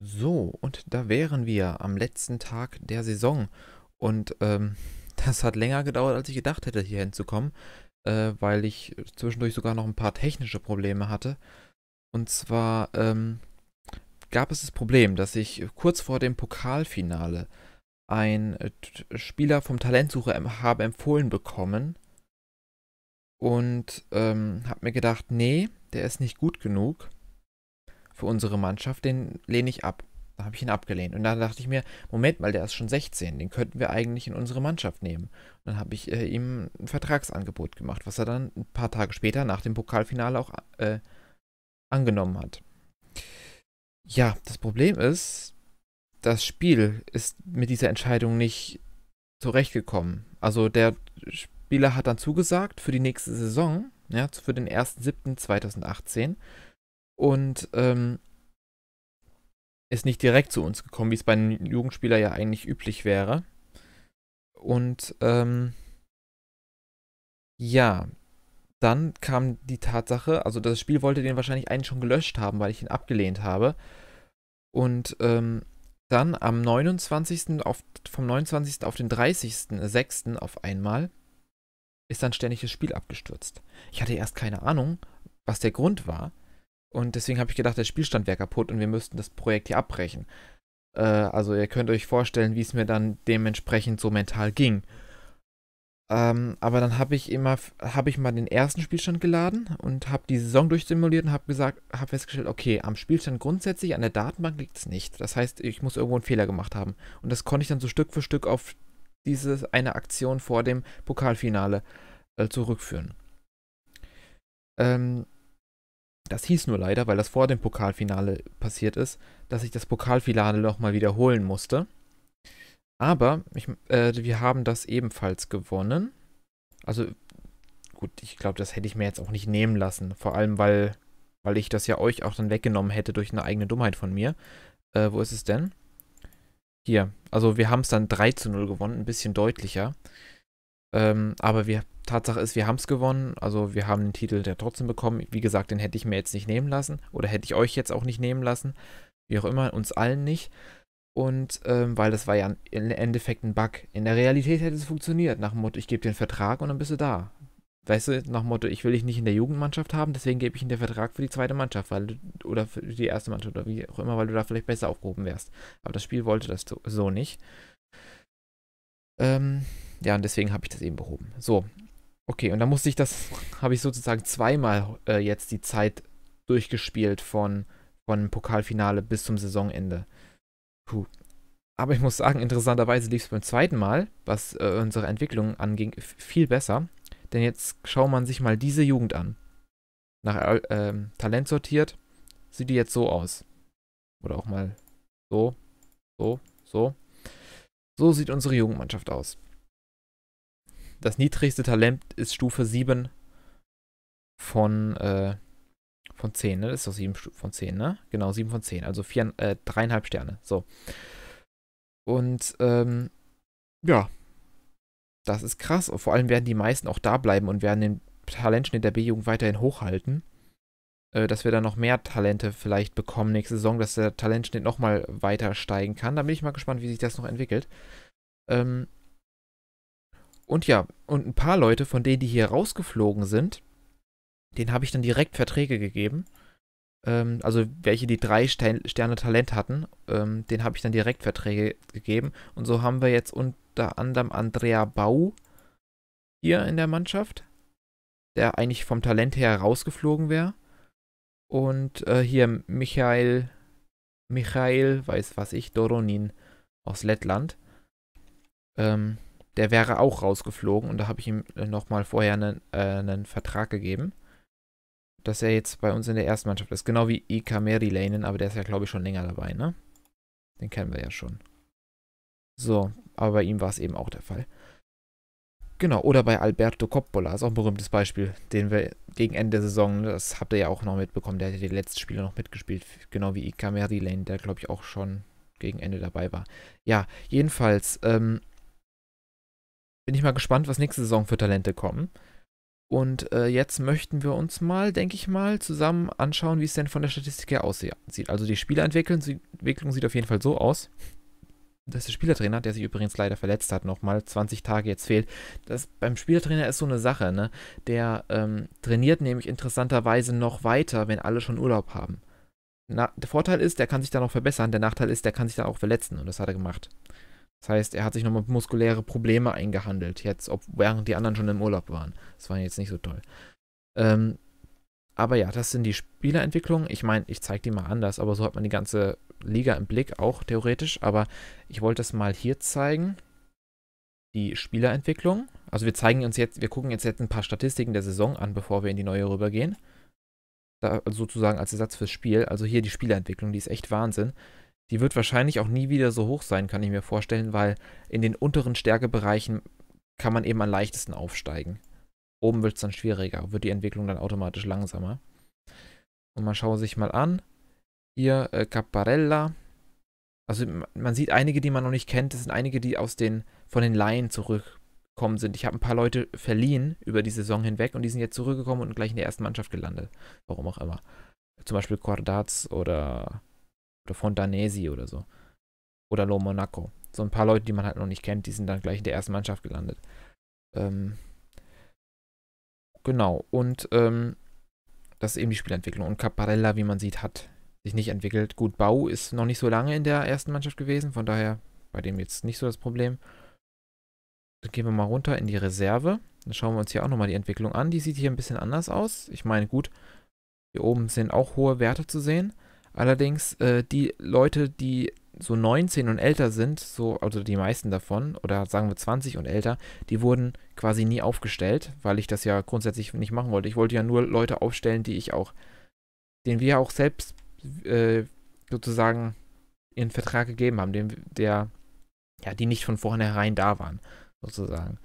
So, und da wären wir am letzten Tag der Saison. Und ähm, das hat länger gedauert, als ich gedacht hätte, hier hinzukommen, äh, weil ich zwischendurch sogar noch ein paar technische Probleme hatte. Und zwar ähm, gab es das Problem, dass ich kurz vor dem Pokalfinale ein äh, Spieler vom Talentsucher habe empfohlen bekommen und ähm, habe mir gedacht, nee, der ist nicht gut genug für unsere Mannschaft, den lehne ich ab. Da habe ich ihn abgelehnt. Und dann dachte ich mir, Moment mal, der ist schon 16, den könnten wir eigentlich in unsere Mannschaft nehmen. Und dann habe ich äh, ihm ein Vertragsangebot gemacht, was er dann ein paar Tage später nach dem Pokalfinale auch äh, angenommen hat. Ja, das Problem ist, das Spiel ist mit dieser Entscheidung nicht zurechtgekommen. Also der Spieler hat dann zugesagt für die nächste Saison, ja, für den 1.7.2018 und ähm, ist nicht direkt zu uns gekommen, wie es bei einem Jugendspieler ja eigentlich üblich wäre. Und ähm, ja, dann kam die Tatsache, also das Spiel wollte den wahrscheinlich eigentlich schon gelöscht haben, weil ich ihn abgelehnt habe. Und ähm, dann am 29. Auf, vom 29. auf den 30.06. auf einmal ist dann ständig das Spiel abgestürzt. Ich hatte erst keine Ahnung, was der Grund war. Und deswegen habe ich gedacht, der Spielstand wäre kaputt und wir müssten das Projekt hier abbrechen. Äh, also ihr könnt euch vorstellen, wie es mir dann dementsprechend so mental ging. Ähm, aber dann habe ich immer, habe ich mal den ersten Spielstand geladen und habe die Saison durchsimuliert und habe gesagt, habe festgestellt, okay, am Spielstand grundsätzlich, an der Datenbank liegt es nicht. Das heißt, ich muss irgendwo einen Fehler gemacht haben. Und das konnte ich dann so Stück für Stück auf diese eine Aktion vor dem Pokalfinale äh, zurückführen. Ähm, das hieß nur leider, weil das vor dem Pokalfinale passiert ist, dass ich das Pokalfinale nochmal wiederholen musste. Aber ich, äh, wir haben das ebenfalls gewonnen. Also gut, ich glaube, das hätte ich mir jetzt auch nicht nehmen lassen. Vor allem, weil, weil ich das ja euch auch dann weggenommen hätte durch eine eigene Dummheit von mir. Äh, wo ist es denn? Hier. Also wir haben es dann 3 zu 0 gewonnen, ein bisschen deutlicher. Ähm, aber wir, Tatsache ist, wir haben es gewonnen. Also wir haben den Titel der trotzdem bekommen. Wie gesagt, den hätte ich mir jetzt nicht nehmen lassen. Oder hätte ich euch jetzt auch nicht nehmen lassen. Wie auch immer, uns allen nicht. Und ähm, weil das war ja im Endeffekt ein Bug. In der Realität hätte es funktioniert, nach dem Motto, ich gebe dir einen Vertrag und dann bist du da. Weißt du, nach dem Motto, ich will dich nicht in der Jugendmannschaft haben, deswegen gebe ich dir einen Vertrag für die zweite Mannschaft weil du, oder für die erste Mannschaft oder wie auch immer, weil du da vielleicht besser aufgehoben wärst. Aber das Spiel wollte das so nicht. Ähm, ja, und deswegen habe ich das eben behoben. So, okay, und dann musste ich das, habe ich sozusagen zweimal äh, jetzt die Zeit durchgespielt von, von Pokalfinale bis zum Saisonende. Puh. Aber ich muss sagen, interessanterweise lief es beim zweiten Mal, was äh, unsere Entwicklung anging, viel besser. Denn jetzt schaut man sich mal diese Jugend an. Nach äh, ähm, Talent sortiert sieht die jetzt so aus. Oder auch mal so, so, so. So sieht unsere Jugendmannschaft aus. Das niedrigste Talent ist Stufe 7 von äh, von 10, ne? Das ist doch 7 von 10, ne? Genau, 7 von 10. Also 4, äh, 3,5 Sterne. So. Und, ähm, ja. Das ist krass. Und vor allem werden die meisten auch da bleiben und werden den Talentschnitt der B-Jugend weiterhin hochhalten. Äh, dass wir dann noch mehr Talente vielleicht bekommen nächste Saison, dass der Talentschnitt nochmal weiter steigen kann. Da bin ich mal gespannt, wie sich das noch entwickelt. Ähm, und ja, und ein paar Leute von denen, die hier rausgeflogen sind, den habe ich dann direkt Verträge gegeben. Ähm, also welche die drei Sterne Talent hatten, ähm, den habe ich dann direkt Verträge gegeben. Und so haben wir jetzt unter anderem Andrea Bau hier in der Mannschaft, der eigentlich vom Talent her rausgeflogen wäre. Und äh, hier Michael, Michael, weiß was ich, Doronin aus Lettland. Ähm, der wäre auch rausgeflogen und da habe ich ihm äh, nochmal vorher einen, äh, einen Vertrag gegeben dass er jetzt bei uns in der ersten Mannschaft ist. Genau wie Ika Merilainen, aber der ist ja, glaube ich, schon länger dabei, ne? Den kennen wir ja schon. So, aber bei ihm war es eben auch der Fall. Genau, oder bei Alberto Coppola, ist auch ein berühmtes Beispiel, den wir gegen Ende der Saison, das habt ihr ja auch noch mitbekommen, der hat ja die letzten Spiele noch mitgespielt, genau wie Ika Merilainen, der, glaube ich, auch schon gegen Ende dabei war. Ja, jedenfalls, ähm, bin ich mal gespannt, was nächste Saison für Talente kommen. Und äh, jetzt möchten wir uns mal, denke ich mal, zusammen anschauen, wie es denn von der Statistik her aussieht. Also die Spielerentwicklung sieht auf jeden Fall so aus, dass der Spielertrainer, der sich übrigens leider verletzt hat, nochmal 20 Tage jetzt fehlt. Das beim Spielertrainer ist so eine Sache, ne? Der ähm, trainiert nämlich interessanterweise noch weiter, wenn alle schon Urlaub haben. Na, der Vorteil ist, der kann sich da noch verbessern, der Nachteil ist, der kann sich da auch verletzen und das hat er gemacht. Das heißt, er hat sich nochmal muskuläre Probleme eingehandelt, jetzt, ob, während die anderen schon im Urlaub waren. Das war jetzt nicht so toll. Ähm, aber ja, das sind die Spielerentwicklungen. Ich meine, ich zeige die mal anders, aber so hat man die ganze Liga im Blick, auch theoretisch. Aber ich wollte das mal hier zeigen. Die Spielerentwicklung. Also wir zeigen uns jetzt, wir gucken jetzt, jetzt ein paar Statistiken der Saison an, bevor wir in die neue rübergehen. Da, sozusagen als Ersatz fürs Spiel. Also hier die Spielerentwicklung, die ist echt Wahnsinn. Die wird wahrscheinlich auch nie wieder so hoch sein, kann ich mir vorstellen, weil in den unteren Stärkebereichen kann man eben am leichtesten aufsteigen. Oben wird es dann schwieriger, wird die Entwicklung dann automatisch langsamer. Und man schaue sich mal an. Hier äh, Caparella. Also man sieht einige, die man noch nicht kennt. Das sind einige, die aus den, von den Laien zurückgekommen sind. Ich habe ein paar Leute verliehen über die Saison hinweg und die sind jetzt zurückgekommen und gleich in der ersten Mannschaft gelandet. Warum auch immer. Zum Beispiel Cordaz oder oder Fontanesi oder so. Oder Lo Monaco. So ein paar Leute, die man halt noch nicht kennt, die sind dann gleich in der ersten Mannschaft gelandet. Ähm, genau. Und ähm, das ist eben die Spielentwicklung. Und Caparella, wie man sieht, hat sich nicht entwickelt. Gut, Bau ist noch nicht so lange in der ersten Mannschaft gewesen, von daher bei dem jetzt nicht so das Problem. Dann gehen wir mal runter in die Reserve. Dann schauen wir uns hier auch nochmal die Entwicklung an. Die sieht hier ein bisschen anders aus. Ich meine, gut, hier oben sind auch hohe Werte zu sehen. Allerdings, äh, die Leute, die so 19 und älter sind, so, also die meisten davon, oder sagen wir 20 und älter, die wurden quasi nie aufgestellt, weil ich das ja grundsätzlich nicht machen wollte. Ich wollte ja nur Leute aufstellen, die ich auch, denen wir auch selbst äh, sozusagen ihren Vertrag gegeben haben, dem, der, ja, die nicht von vornherein da waren, sozusagen.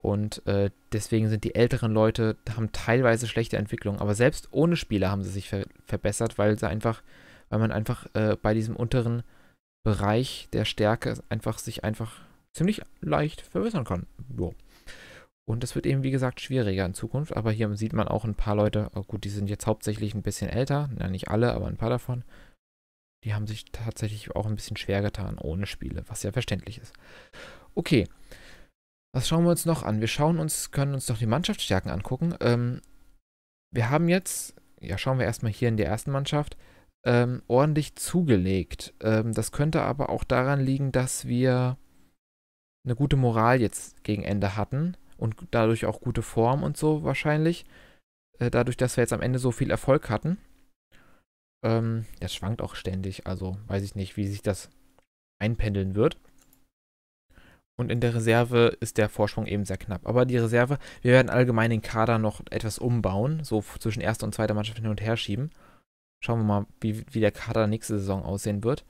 Und äh, deswegen sind die älteren Leute, haben teilweise schlechte Entwicklungen. Aber selbst ohne Spieler haben sie sich ver verbessert, weil sie einfach, weil man einfach äh, bei diesem unteren Bereich der Stärke einfach sich einfach ziemlich leicht verbessern kann. Jo. Und das wird eben, wie gesagt, schwieriger in Zukunft. Aber hier sieht man auch ein paar Leute, oh gut, die sind jetzt hauptsächlich ein bisschen älter, ja, nicht alle, aber ein paar davon. Die haben sich tatsächlich auch ein bisschen schwer getan ohne Spiele, was ja verständlich ist. Okay, was schauen wir uns noch an? Wir schauen uns, können uns noch die Mannschaftsstärken angucken. Ähm, wir haben jetzt, ja, schauen wir erstmal hier in der ersten Mannschaft, ähm, ordentlich zugelegt. Ähm, das könnte aber auch daran liegen, dass wir eine gute Moral jetzt gegen Ende hatten und dadurch auch gute Form und so wahrscheinlich. Äh, dadurch, dass wir jetzt am Ende so viel Erfolg hatten. Ähm, das schwankt auch ständig, also weiß ich nicht, wie sich das einpendeln wird. Und in der Reserve ist der Vorsprung eben sehr knapp. Aber die Reserve, wir werden allgemein den Kader noch etwas umbauen, so zwischen erster und zweiter Mannschaft hin und her schieben. Schauen wir mal, wie, wie der Kader nächste Saison aussehen wird.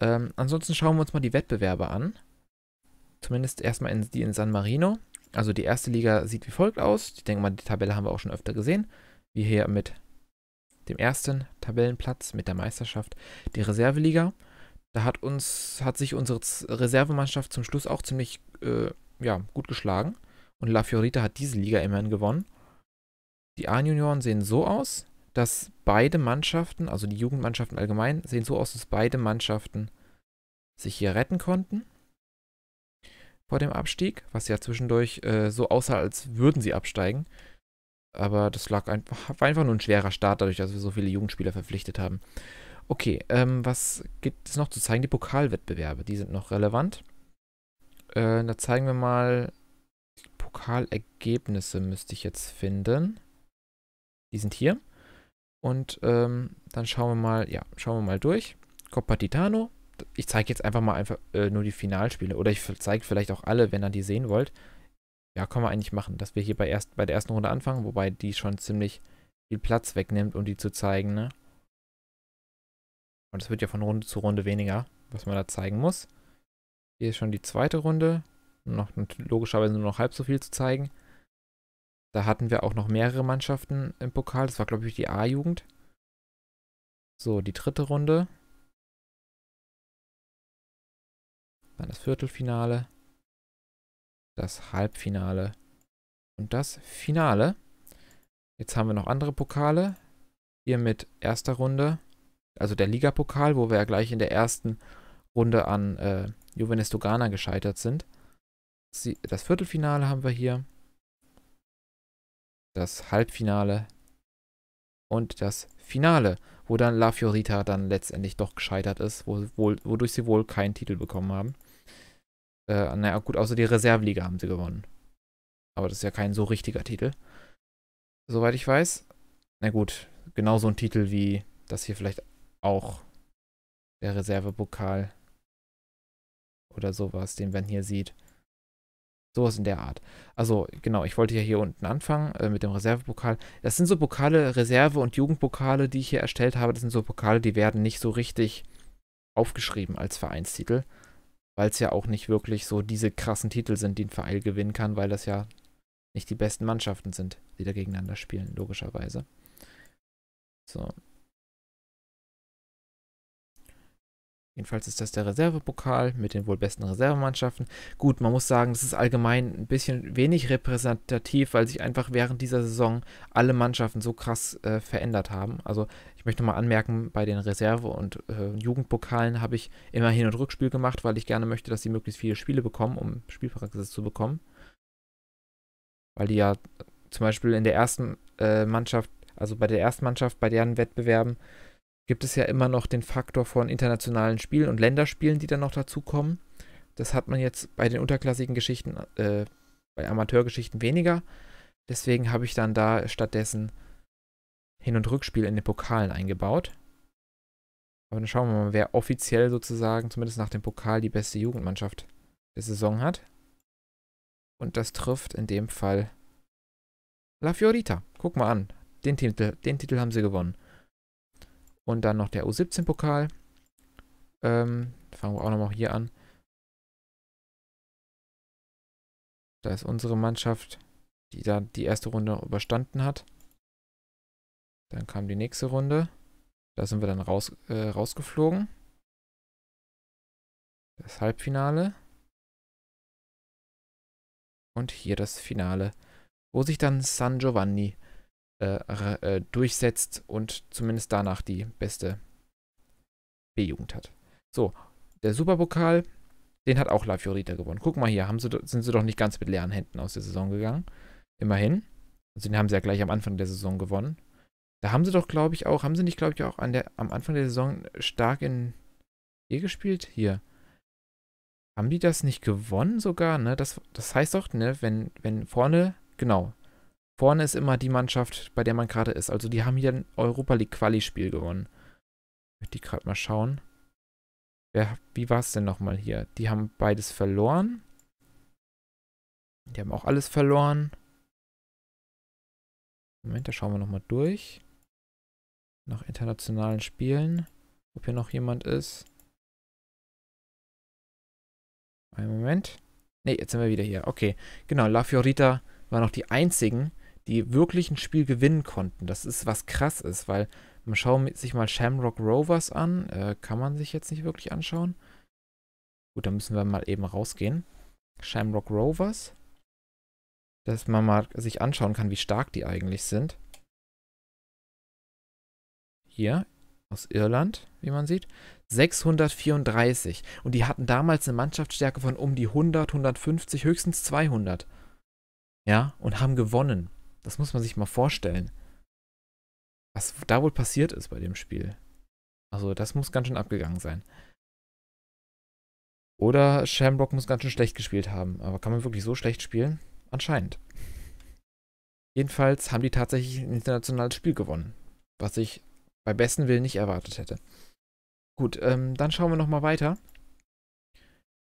Ähm, ansonsten schauen wir uns mal die Wettbewerbe an. Zumindest erstmal in, die in San Marino. Also die erste Liga sieht wie folgt aus. Ich denke mal, die Tabelle haben wir auch schon öfter gesehen. Wie hier mit dem ersten Tabellenplatz, mit der Meisterschaft, die Reserveliga. Da hat uns, hat sich unsere Reservemannschaft zum Schluss auch ziemlich äh, ja, gut geschlagen. Und La Fiorita hat diese Liga immerhin gewonnen. Die A-Junioren sehen so aus, dass beide Mannschaften, also die Jugendmannschaften allgemein, sehen so aus, dass beide Mannschaften sich hier retten konnten vor dem Abstieg, was ja zwischendurch äh, so aussah, als würden sie absteigen. Aber das lag einfach, war einfach nur ein schwerer Start, dadurch, dass wir so viele Jugendspieler verpflichtet haben. Okay, ähm, was gibt es noch zu zeigen? Die Pokalwettbewerbe, die sind noch relevant. Äh, da zeigen wir mal Pokalergebnisse, müsste ich jetzt finden. Die sind hier. Und ähm, dann schauen wir mal, ja, schauen wir mal durch. Coppa Titano. Ich zeige jetzt einfach mal einfach äh, nur die Finalspiele. Oder ich zeige vielleicht auch alle, wenn ihr die sehen wollt. Ja, kann man eigentlich machen, dass wir hier bei, erst, bei der ersten Runde anfangen, wobei die schon ziemlich viel Platz wegnimmt, um die zu zeigen, ne? Und es wird ja von Runde zu Runde weniger, was man da zeigen muss. Hier ist schon die zweite Runde. Noch, logischerweise nur noch halb so viel zu zeigen. Da hatten wir auch noch mehrere Mannschaften im Pokal. Das war, glaube ich, die A-Jugend. So, die dritte Runde. Dann das Viertelfinale. Das Halbfinale. Und das Finale. Jetzt haben wir noch andere Pokale. Hier mit erster Runde also der Ligapokal, wo wir ja gleich in der ersten Runde an äh, Juvenis Dogana gescheitert sind. Sie, das Viertelfinale haben wir hier. Das Halbfinale. Und das Finale, wo dann La Fiorita dann letztendlich doch gescheitert ist, wo, wo, wodurch sie wohl keinen Titel bekommen haben. Äh, naja, gut, außer die Reserveliga haben sie gewonnen. Aber das ist ja kein so richtiger Titel. Soweit ich weiß. Na gut, genauso ein Titel wie das hier vielleicht auch der Reservepokal oder sowas, den man hier sieht. Sowas in der Art. Also, genau, ich wollte ja hier unten anfangen äh, mit dem Reservepokal. Das sind so Pokale, Reserve- und Jugendpokale, die ich hier erstellt habe. Das sind so Pokale, die werden nicht so richtig aufgeschrieben als Vereinstitel, weil es ja auch nicht wirklich so diese krassen Titel sind, die ein Verein gewinnen kann, weil das ja nicht die besten Mannschaften sind, die da gegeneinander spielen, logischerweise. So, Jedenfalls ist das der Reservepokal mit den wohl besten Reservemannschaften. Gut, man muss sagen, das ist allgemein ein bisschen wenig repräsentativ, weil sich einfach während dieser Saison alle Mannschaften so krass äh, verändert haben. Also ich möchte mal anmerken, bei den Reserve- und äh, Jugendpokalen habe ich immer Hin- und Rückspiel gemacht, weil ich gerne möchte, dass sie möglichst viele Spiele bekommen, um Spielpraxis zu bekommen. Weil die ja zum Beispiel in der ersten äh, Mannschaft, also bei der ersten Mannschaft, bei deren Wettbewerben, gibt es ja immer noch den Faktor von internationalen Spielen und Länderspielen, die dann noch dazukommen. Das hat man jetzt bei den unterklassigen Geschichten, äh, bei Amateurgeschichten weniger. Deswegen habe ich dann da stattdessen Hin- und Rückspiel in den Pokalen eingebaut. Aber dann schauen wir mal, wer offiziell sozusagen, zumindest nach dem Pokal, die beste Jugendmannschaft der Saison hat. Und das trifft in dem Fall La Fiorita. Guck mal an. Den Titel, den Titel haben sie gewonnen. Und dann noch der U17-Pokal. Ähm, fangen wir auch nochmal hier an. Da ist unsere Mannschaft, die da die erste Runde überstanden hat. Dann kam die nächste Runde. Da sind wir dann raus, äh, rausgeflogen. Das Halbfinale. Und hier das Finale, wo sich dann San Giovanni äh, äh, durchsetzt und zumindest danach die beste B-Jugend hat. So, der Superpokal, den hat auch La Fiorita gewonnen. Guck mal hier, haben sie, sind sie doch nicht ganz mit leeren Händen aus der Saison gegangen. Immerhin. Also den haben sie ja gleich am Anfang der Saison gewonnen. Da haben sie doch, glaube ich, auch, haben sie nicht, glaube ich, auch an der, am Anfang der Saison stark in hier gespielt? Hier. Haben die das nicht gewonnen sogar, ne? Das, das heißt doch, ne, wenn, wenn vorne, genau, Vorne ist immer die Mannschaft, bei der man gerade ist. Also die haben hier ein Europa League Quali-Spiel gewonnen. Ich möchte gerade mal schauen. Wer, wie war es denn nochmal hier? Die haben beides verloren. Die haben auch alles verloren. Moment, da schauen wir nochmal durch. Nach internationalen Spielen. Ob hier noch jemand ist. Einen Moment. Ne, jetzt sind wir wieder hier. Okay, genau. La Fiorita war noch die einzigen, die wirklich ein Spiel gewinnen konnten. Das ist was krass ist, weil man schaut sich mal Shamrock Rovers an. Äh, kann man sich jetzt nicht wirklich anschauen. Gut, da müssen wir mal eben rausgehen. Shamrock Rovers. Dass man mal sich anschauen kann, wie stark die eigentlich sind. Hier, aus Irland, wie man sieht. 634. Und die hatten damals eine Mannschaftsstärke von um die 100, 150, höchstens 200. Ja, und haben gewonnen. Das muss man sich mal vorstellen. Was da wohl passiert ist bei dem Spiel. Also, das muss ganz schön abgegangen sein. Oder Shamrock muss ganz schön schlecht gespielt haben. Aber kann man wirklich so schlecht spielen? Anscheinend. Jedenfalls haben die tatsächlich ein internationales Spiel gewonnen. Was ich bei besten Willen nicht erwartet hätte. Gut, ähm, dann schauen wir nochmal weiter.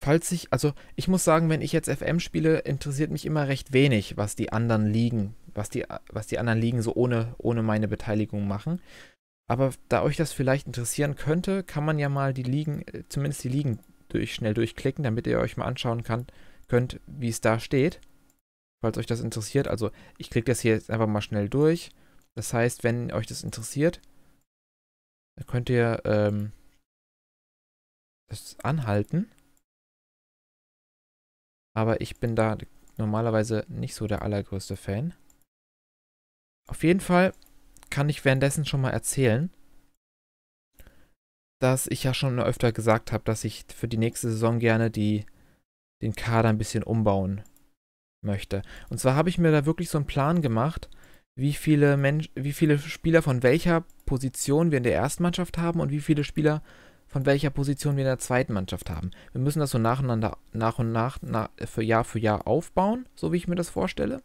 Falls ich, also ich muss sagen, wenn ich jetzt FM spiele, interessiert mich immer recht wenig, was die anderen Ligen was die, was die anderen Ligen so ohne, ohne meine Beteiligung machen. Aber da euch das vielleicht interessieren könnte, kann man ja mal die Ligen, äh, zumindest die Ligen durch, schnell durchklicken, damit ihr euch mal anschauen kann, könnt, wie es da steht. Falls euch das interessiert. Also ich klicke das hier jetzt einfach mal schnell durch. Das heißt, wenn euch das interessiert, dann könnt ihr ähm, das anhalten. Aber ich bin da normalerweise nicht so der allergrößte Fan. Auf jeden Fall kann ich währenddessen schon mal erzählen, dass ich ja schon öfter gesagt habe, dass ich für die nächste Saison gerne die, den Kader ein bisschen umbauen möchte. Und zwar habe ich mir da wirklich so einen Plan gemacht, wie viele, Mensch, wie viele Spieler von welcher Position wir in der ersten Mannschaft haben und wie viele Spieler von welcher Position wir in der zweiten Mannschaft haben. Wir müssen das so nacheinander, nach und nach, nach für Jahr für Jahr aufbauen, so wie ich mir das vorstelle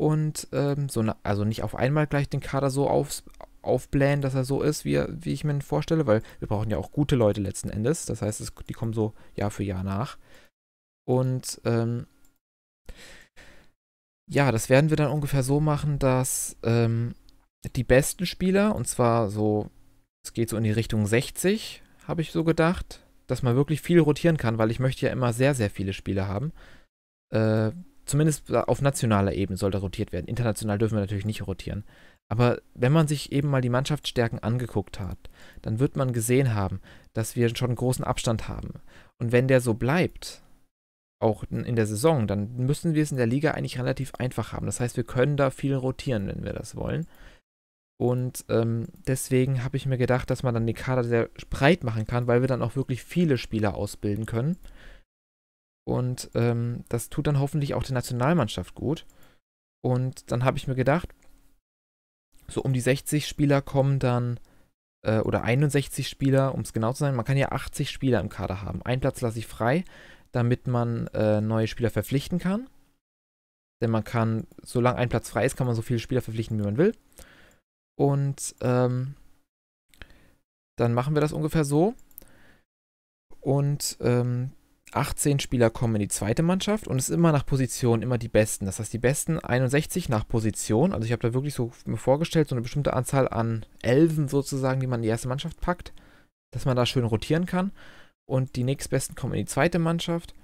und ähm, so na, also nicht auf einmal gleich den Kader so auf, aufblähen, dass er so ist, wie, wie ich mir ihn vorstelle, weil wir brauchen ja auch gute Leute letzten Endes. Das heißt, es, die kommen so Jahr für Jahr nach. Und ähm, ja, das werden wir dann ungefähr so machen, dass ähm, die besten Spieler, und zwar so, es geht so in die Richtung 60, habe ich so gedacht, dass man wirklich viel rotieren kann, weil ich möchte ja immer sehr, sehr viele Spiele haben. Äh, zumindest auf nationaler Ebene sollte rotiert werden. International dürfen wir natürlich nicht rotieren. Aber wenn man sich eben mal die Mannschaftsstärken angeguckt hat, dann wird man gesehen haben, dass wir schon einen großen Abstand haben. Und wenn der so bleibt, auch in der Saison, dann müssen wir es in der Liga eigentlich relativ einfach haben. Das heißt, wir können da viel rotieren, wenn wir das wollen. Und ähm, deswegen habe ich mir gedacht, dass man dann den Kader sehr breit machen kann, weil wir dann auch wirklich viele Spieler ausbilden können. Und ähm, das tut dann hoffentlich auch der Nationalmannschaft gut. Und dann habe ich mir gedacht, so um die 60 Spieler kommen dann, äh, oder 61 Spieler, um es genau zu sein, man kann ja 80 Spieler im Kader haben. Einen Platz lasse ich frei, damit man äh, neue Spieler verpflichten kann. Denn man kann, solange ein Platz frei ist, kann man so viele Spieler verpflichten, wie man will. Und ähm, dann machen wir das ungefähr so. Und ähm, 18 Spieler kommen in die zweite Mannschaft und es ist immer nach Position, immer die Besten. Das heißt, die Besten 61 nach Position. Also ich habe da wirklich so mir vorgestellt, so eine bestimmte Anzahl an Elfen sozusagen, die man in die erste Mannschaft packt, dass man da schön rotieren kann. Und die nächstbesten kommen in die zweite Mannschaft.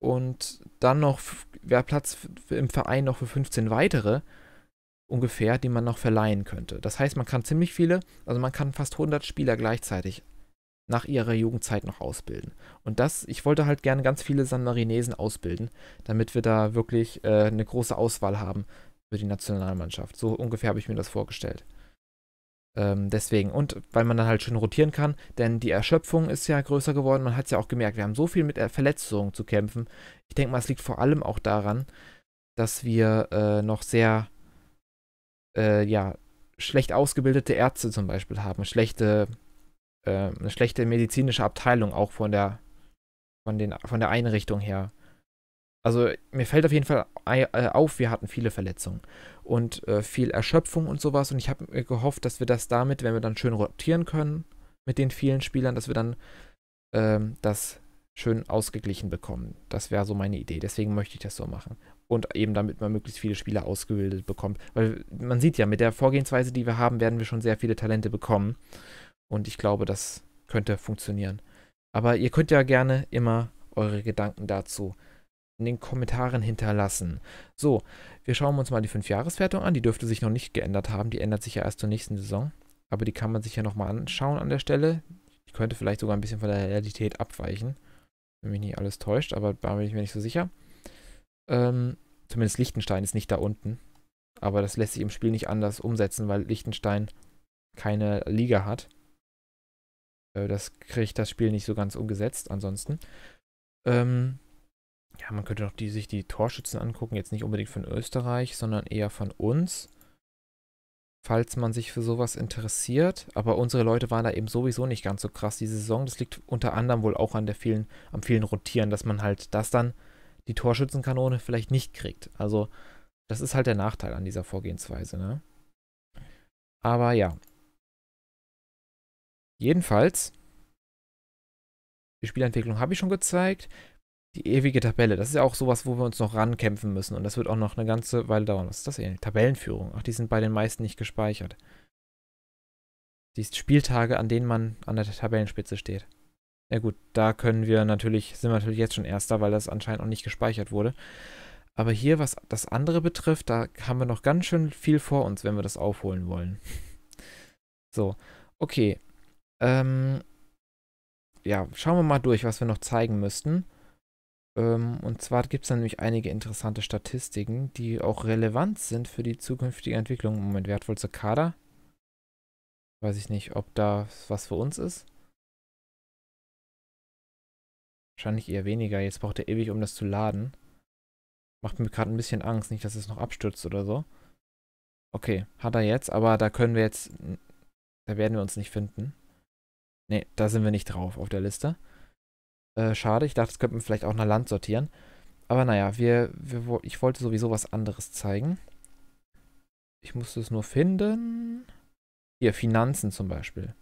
Und dann noch wäre Platz im Verein noch für 15 weitere ungefähr, die man noch verleihen könnte. Das heißt, man kann ziemlich viele, also man kann fast 100 Spieler gleichzeitig nach ihrer Jugendzeit noch ausbilden. Und das, ich wollte halt gerne ganz viele Sanmarinesen ausbilden, damit wir da wirklich äh, eine große Auswahl haben für die Nationalmannschaft. So ungefähr habe ich mir das vorgestellt. Ähm, deswegen, und weil man dann halt schön rotieren kann, denn die Erschöpfung ist ja größer geworden. Man hat es ja auch gemerkt, wir haben so viel mit äh, Verletzungen zu kämpfen. Ich denke mal, es liegt vor allem auch daran, dass wir äh, noch sehr, äh, ja, schlecht ausgebildete Ärzte zum Beispiel haben, schlechte äh, eine schlechte medizinische Abteilung, auch von der, von, den, von der Einrichtung her. Also mir fällt auf jeden Fall äh, auf, wir hatten viele Verletzungen und äh, viel Erschöpfung und sowas. Und ich habe gehofft, dass wir das damit, wenn wir dann schön rotieren können mit den vielen Spielern, dass wir dann ähm, das schön ausgeglichen bekommen. Das wäre so meine Idee. Deswegen möchte ich das so machen. Und eben damit man möglichst viele Spieler ausgebildet bekommt. Weil man sieht ja, mit der Vorgehensweise, die wir haben, werden wir schon sehr viele Talente bekommen. Und ich glaube, das könnte funktionieren. Aber ihr könnt ja gerne immer eure Gedanken dazu in den Kommentaren hinterlassen. So, wir schauen uns mal die 5 jahreswertung an. Die dürfte sich noch nicht geändert haben. Die ändert sich ja erst zur nächsten Saison. Aber die kann man sich ja nochmal anschauen an der Stelle. Die könnte vielleicht sogar ein bisschen von der Realität abweichen. Wenn mich nicht alles täuscht, aber da bin ich mir nicht so sicher. Ähm, zumindest Liechtenstein ist nicht da unten. Aber das lässt sich im Spiel nicht anders umsetzen, weil Liechtenstein keine Liga hat. Äh, das kriegt das Spiel nicht so ganz umgesetzt ansonsten. Ähm, ja, man könnte noch die, sich die Torschützen angucken, jetzt nicht unbedingt von Österreich, sondern eher von uns. Falls man sich für sowas interessiert. Aber unsere Leute waren da eben sowieso nicht ganz so krass diese Saison. Das liegt unter anderem wohl auch an der vielen, am vielen Rotieren, dass man halt das dann, die Torschützenkanone, vielleicht nicht kriegt. Also, das ist halt der Nachteil an dieser Vorgehensweise, ne? Aber ja, Jedenfalls, die Spielentwicklung habe ich schon gezeigt. Die ewige Tabelle, das ist ja auch sowas, wo wir uns noch rankämpfen müssen. Und das wird auch noch eine ganze Weile dauern. Was ist das hier? Tabellenführung. Ach, die sind bei den meisten nicht gespeichert. Die Spieltage, an denen man an der Tabellenspitze steht. Ja gut, da können wir natürlich, sind wir natürlich jetzt schon erster, weil das anscheinend noch nicht gespeichert wurde. Aber hier, was das andere betrifft, da haben wir noch ganz schön viel vor uns, wenn wir das aufholen wollen. so, okay. Ähm, ja, schauen wir mal durch, was wir noch zeigen müssten. Ähm, und zwar gibt es nämlich einige interessante Statistiken, die auch relevant sind für die zukünftige Entwicklung. Moment, wertvollster Kader. Weiß ich nicht, ob da was für uns ist. Wahrscheinlich eher weniger. Jetzt braucht er ewig, um das zu laden. Macht mir gerade ein bisschen Angst, nicht, dass es noch abstürzt oder so. Okay, hat er jetzt, aber da können wir jetzt... Da werden wir uns nicht finden. Ne, da sind wir nicht drauf auf der Liste. Äh, schade, ich dachte, das könnten wir vielleicht auch nach Land sortieren. Aber naja, wir, wir, ich wollte sowieso was anderes zeigen. Ich musste es nur finden. Hier, Finanzen zum Beispiel.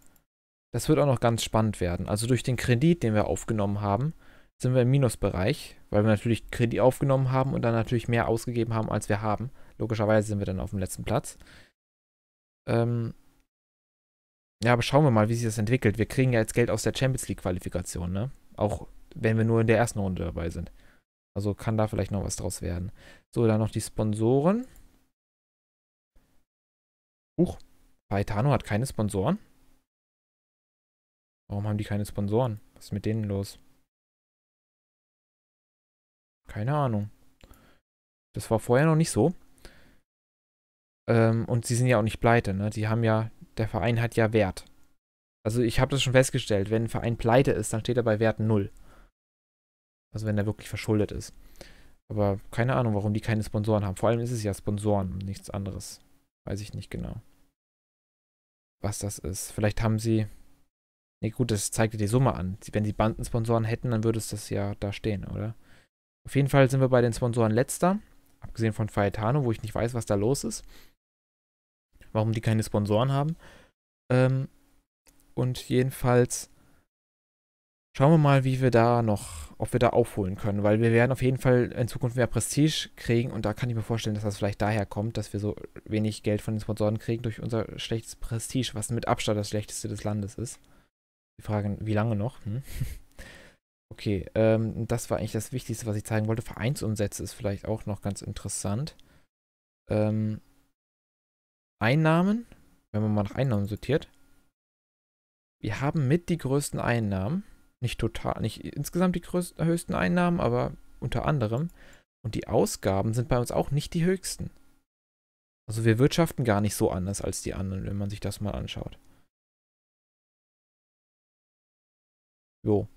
Das wird auch noch ganz spannend werden. Also durch den Kredit, den wir aufgenommen haben, sind wir im Minusbereich, weil wir natürlich Kredit aufgenommen haben und dann natürlich mehr ausgegeben haben, als wir haben. Logischerweise sind wir dann auf dem letzten Platz. Ähm, ja, aber schauen wir mal, wie sich das entwickelt. Wir kriegen ja jetzt Geld aus der Champions League-Qualifikation, ne? Auch wenn wir nur in der ersten Runde dabei sind. Also kann da vielleicht noch was draus werden. So, dann noch die Sponsoren. Huch, Paetano hat keine Sponsoren. Warum haben die keine Sponsoren? Was ist mit denen los? Keine Ahnung. Das war vorher noch nicht so. Ähm, und sie sind ja auch nicht pleite, ne? Die haben ja der Verein hat ja Wert. Also ich habe das schon festgestellt, wenn ein Verein pleite ist, dann steht er bei Wert 0. Also wenn er wirklich verschuldet ist. Aber keine Ahnung, warum die keine Sponsoren haben. Vor allem ist es ja Sponsoren und nichts anderes. Weiß ich nicht genau, was das ist. Vielleicht haben sie. Ne, gut, das zeigt dir die Summe an. Wenn sie Bandensponsoren hätten, dann würde es das ja da stehen, oder? Auf jeden Fall sind wir bei den Sponsoren letzter. Abgesehen von Faetano, wo ich nicht weiß, was da los ist warum die keine Sponsoren haben. Ähm, und jedenfalls schauen wir mal, wie wir da noch, ob wir da aufholen können, weil wir werden auf jeden Fall in Zukunft mehr Prestige kriegen und da kann ich mir vorstellen, dass das vielleicht daher kommt, dass wir so wenig Geld von den Sponsoren kriegen durch unser schlechtes Prestige, was mit Abstand das schlechteste des Landes ist. Die Frage, wie lange noch? Hm? Okay, ähm, das war eigentlich das Wichtigste, was ich zeigen wollte. Vereinsumsätze ist vielleicht auch noch ganz interessant. Ähm, Einnahmen, wenn man mal nach Einnahmen sortiert, wir haben mit die größten Einnahmen, nicht total, nicht insgesamt die größten, höchsten Einnahmen, aber unter anderem. Und die Ausgaben sind bei uns auch nicht die höchsten. Also wir wirtschaften gar nicht so anders als die anderen, wenn man sich das mal anschaut. Jo.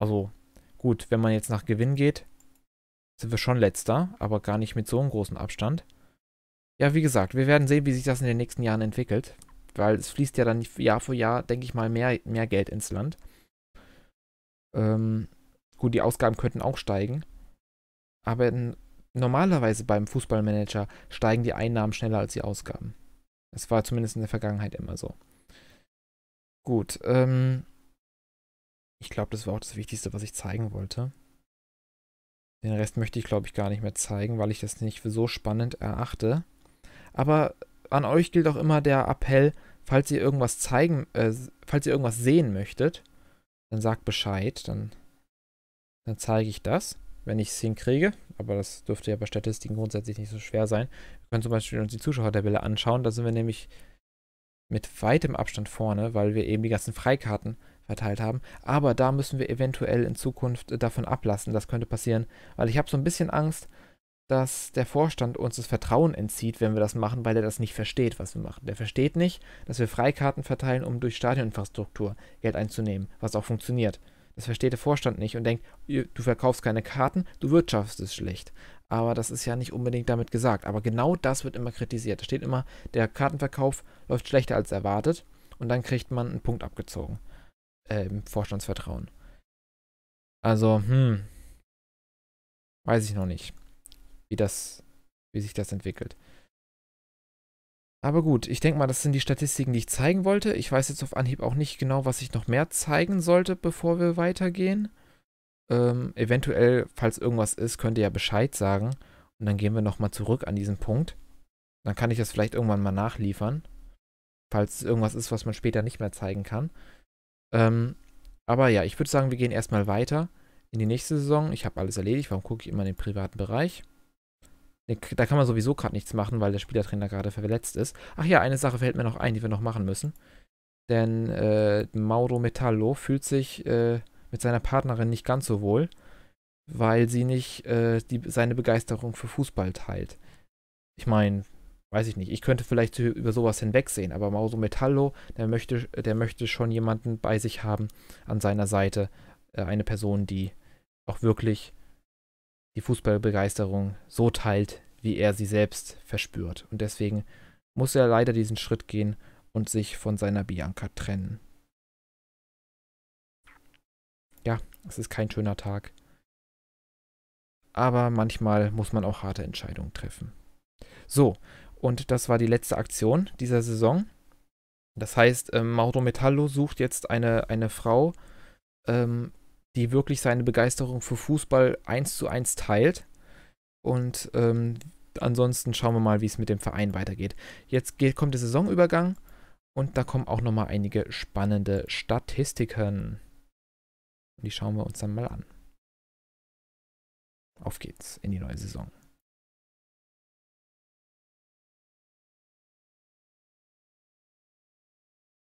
Also gut, wenn man jetzt nach Gewinn geht, sind wir schon letzter, aber gar nicht mit so einem großen Abstand. Ja, wie gesagt, wir werden sehen, wie sich das in den nächsten Jahren entwickelt. Weil es fließt ja dann Jahr für Jahr, denke ich mal, mehr, mehr Geld ins Land. Ähm, gut, die Ausgaben könnten auch steigen. Aber in, normalerweise beim Fußballmanager steigen die Einnahmen schneller als die Ausgaben. Das war zumindest in der Vergangenheit immer so. Gut, ähm, ich glaube, das war auch das Wichtigste, was ich zeigen wollte. Den Rest möchte ich, glaube ich, gar nicht mehr zeigen, weil ich das nicht für so spannend erachte. Aber an euch gilt auch immer der Appell, falls ihr irgendwas zeigen, äh, falls ihr irgendwas sehen möchtet, dann sagt Bescheid, dann, dann zeige ich das, wenn ich es hinkriege. Aber das dürfte ja bei Statistiken grundsätzlich nicht so schwer sein. Wir können zum Beispiel uns die Zuschauertabelle anschauen, da sind wir nämlich mit weitem Abstand vorne, weil wir eben die ganzen Freikarten verteilt haben. Aber da müssen wir eventuell in Zukunft äh, davon ablassen. Das könnte passieren, weil ich habe so ein bisschen Angst, dass der Vorstand uns das Vertrauen entzieht, wenn wir das machen, weil er das nicht versteht, was wir machen. Der versteht nicht, dass wir Freikarten verteilen, um durch Stadioninfrastruktur Geld einzunehmen, was auch funktioniert. Das versteht der Vorstand nicht und denkt, du verkaufst keine Karten, du wirtschaftest es schlecht. Aber das ist ja nicht unbedingt damit gesagt. Aber genau das wird immer kritisiert. Da steht immer, der Kartenverkauf läuft schlechter als erwartet und dann kriegt man einen Punkt abgezogen. Äh, im Vorstandsvertrauen. Also, hm. Weiß ich noch nicht wie das, wie sich das entwickelt. Aber gut, ich denke mal, das sind die Statistiken, die ich zeigen wollte. Ich weiß jetzt auf Anhieb auch nicht genau, was ich noch mehr zeigen sollte, bevor wir weitergehen. Ähm, eventuell, falls irgendwas ist, könnt ihr ja Bescheid sagen. Und dann gehen wir nochmal zurück an diesen Punkt. Dann kann ich das vielleicht irgendwann mal nachliefern. Falls irgendwas ist, was man später nicht mehr zeigen kann. Ähm, aber ja, ich würde sagen, wir gehen erstmal weiter in die nächste Saison. Ich habe alles erledigt. Warum gucke ich immer in den privaten Bereich? Ne, da kann man sowieso gerade nichts machen, weil der Spielertrainer gerade verletzt ist. Ach ja, eine Sache fällt mir noch ein, die wir noch machen müssen. Denn äh, Mauro Metallo fühlt sich äh, mit seiner Partnerin nicht ganz so wohl, weil sie nicht äh, die, seine Begeisterung für Fußball teilt. Ich meine, weiß ich nicht, ich könnte vielleicht über sowas hinwegsehen, aber Mauro Metallo, der möchte, der möchte schon jemanden bei sich haben an seiner Seite, äh, eine Person, die auch wirklich die Fußballbegeisterung so teilt, wie er sie selbst verspürt. Und deswegen muss er leider diesen Schritt gehen und sich von seiner Bianca trennen. Ja, es ist kein schöner Tag. Aber manchmal muss man auch harte Entscheidungen treffen. So, und das war die letzte Aktion dieser Saison. Das heißt, ähm, Mauro Metallo sucht jetzt eine, eine Frau, ähm, die wirklich seine Begeisterung für Fußball eins zu eins teilt. Und ähm, ansonsten schauen wir mal, wie es mit dem Verein weitergeht. Jetzt geht, kommt der Saisonübergang und da kommen auch nochmal einige spannende Statistiken. Die schauen wir uns dann mal an. Auf geht's in die neue Saison.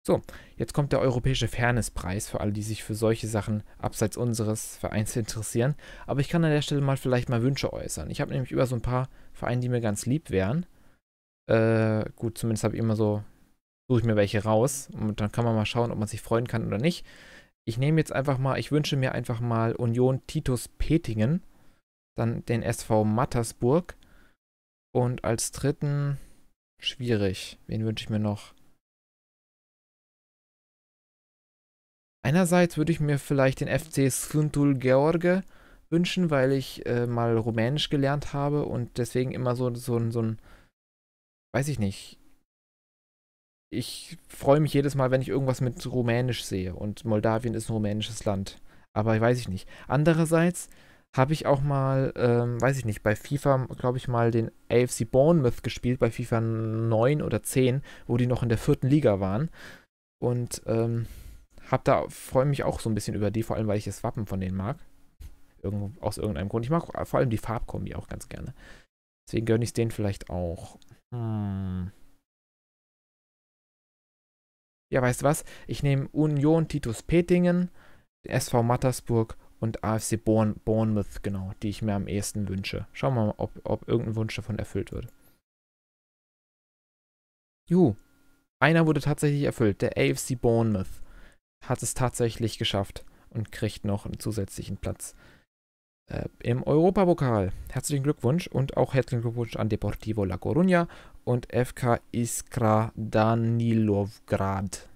So, jetzt kommt der Europäische Fairnesspreis für alle, die sich für solche Sachen abseits unseres Vereins interessieren. Aber ich kann an der Stelle mal vielleicht mal Wünsche äußern. Ich habe nämlich über so ein paar Vereine, die mir ganz lieb wären. Äh, gut, zumindest habe ich immer so, suche ich mir welche raus und dann kann man mal schauen, ob man sich freuen kann oder nicht. Ich nehme jetzt einfach mal, ich wünsche mir einfach mal Union Titus Petingen, dann den SV Mattersburg und als dritten schwierig. Wen wünsche ich mir noch? Einerseits würde ich mir vielleicht den FC Sfântul Gheorghe wünschen, weil ich äh, mal Rumänisch gelernt habe und deswegen immer so, so, so ein, weiß ich nicht. Ich freue mich jedes Mal, wenn ich irgendwas mit Rumänisch sehe und Moldawien ist ein rumänisches Land. Aber weiß ich nicht. Andererseits habe ich auch mal, ähm, weiß ich nicht, bei FIFA, glaube ich, mal den AFC Bournemouth gespielt, bei FIFA 9 oder 10, wo die noch in der vierten Liga waren. Und ähm, hab da, freue mich auch so ein bisschen über die, vor allem weil ich das Wappen von denen mag. Irgendwo, aus irgendeinem Grund. Ich mag vor allem die Farbkombi auch ganz gerne. Deswegen gönne ich es denen vielleicht auch. Hm. Ja, weißt du was? Ich nehme Union Titus Petingen, SV Mattersburg und AFC Bourne, Bournemouth, genau, die ich mir am ehesten wünsche. Schauen wir mal, ob, ob irgendein Wunsch davon erfüllt wird. Juhu. Einer wurde tatsächlich erfüllt, der AFC Bournemouth hat es tatsächlich geschafft und kriegt noch einen zusätzlichen Platz äh, im Europapokal. Herzlichen Glückwunsch und auch herzlichen Glückwunsch an Deportivo La Coruña und FK Iskra Danilovgrad.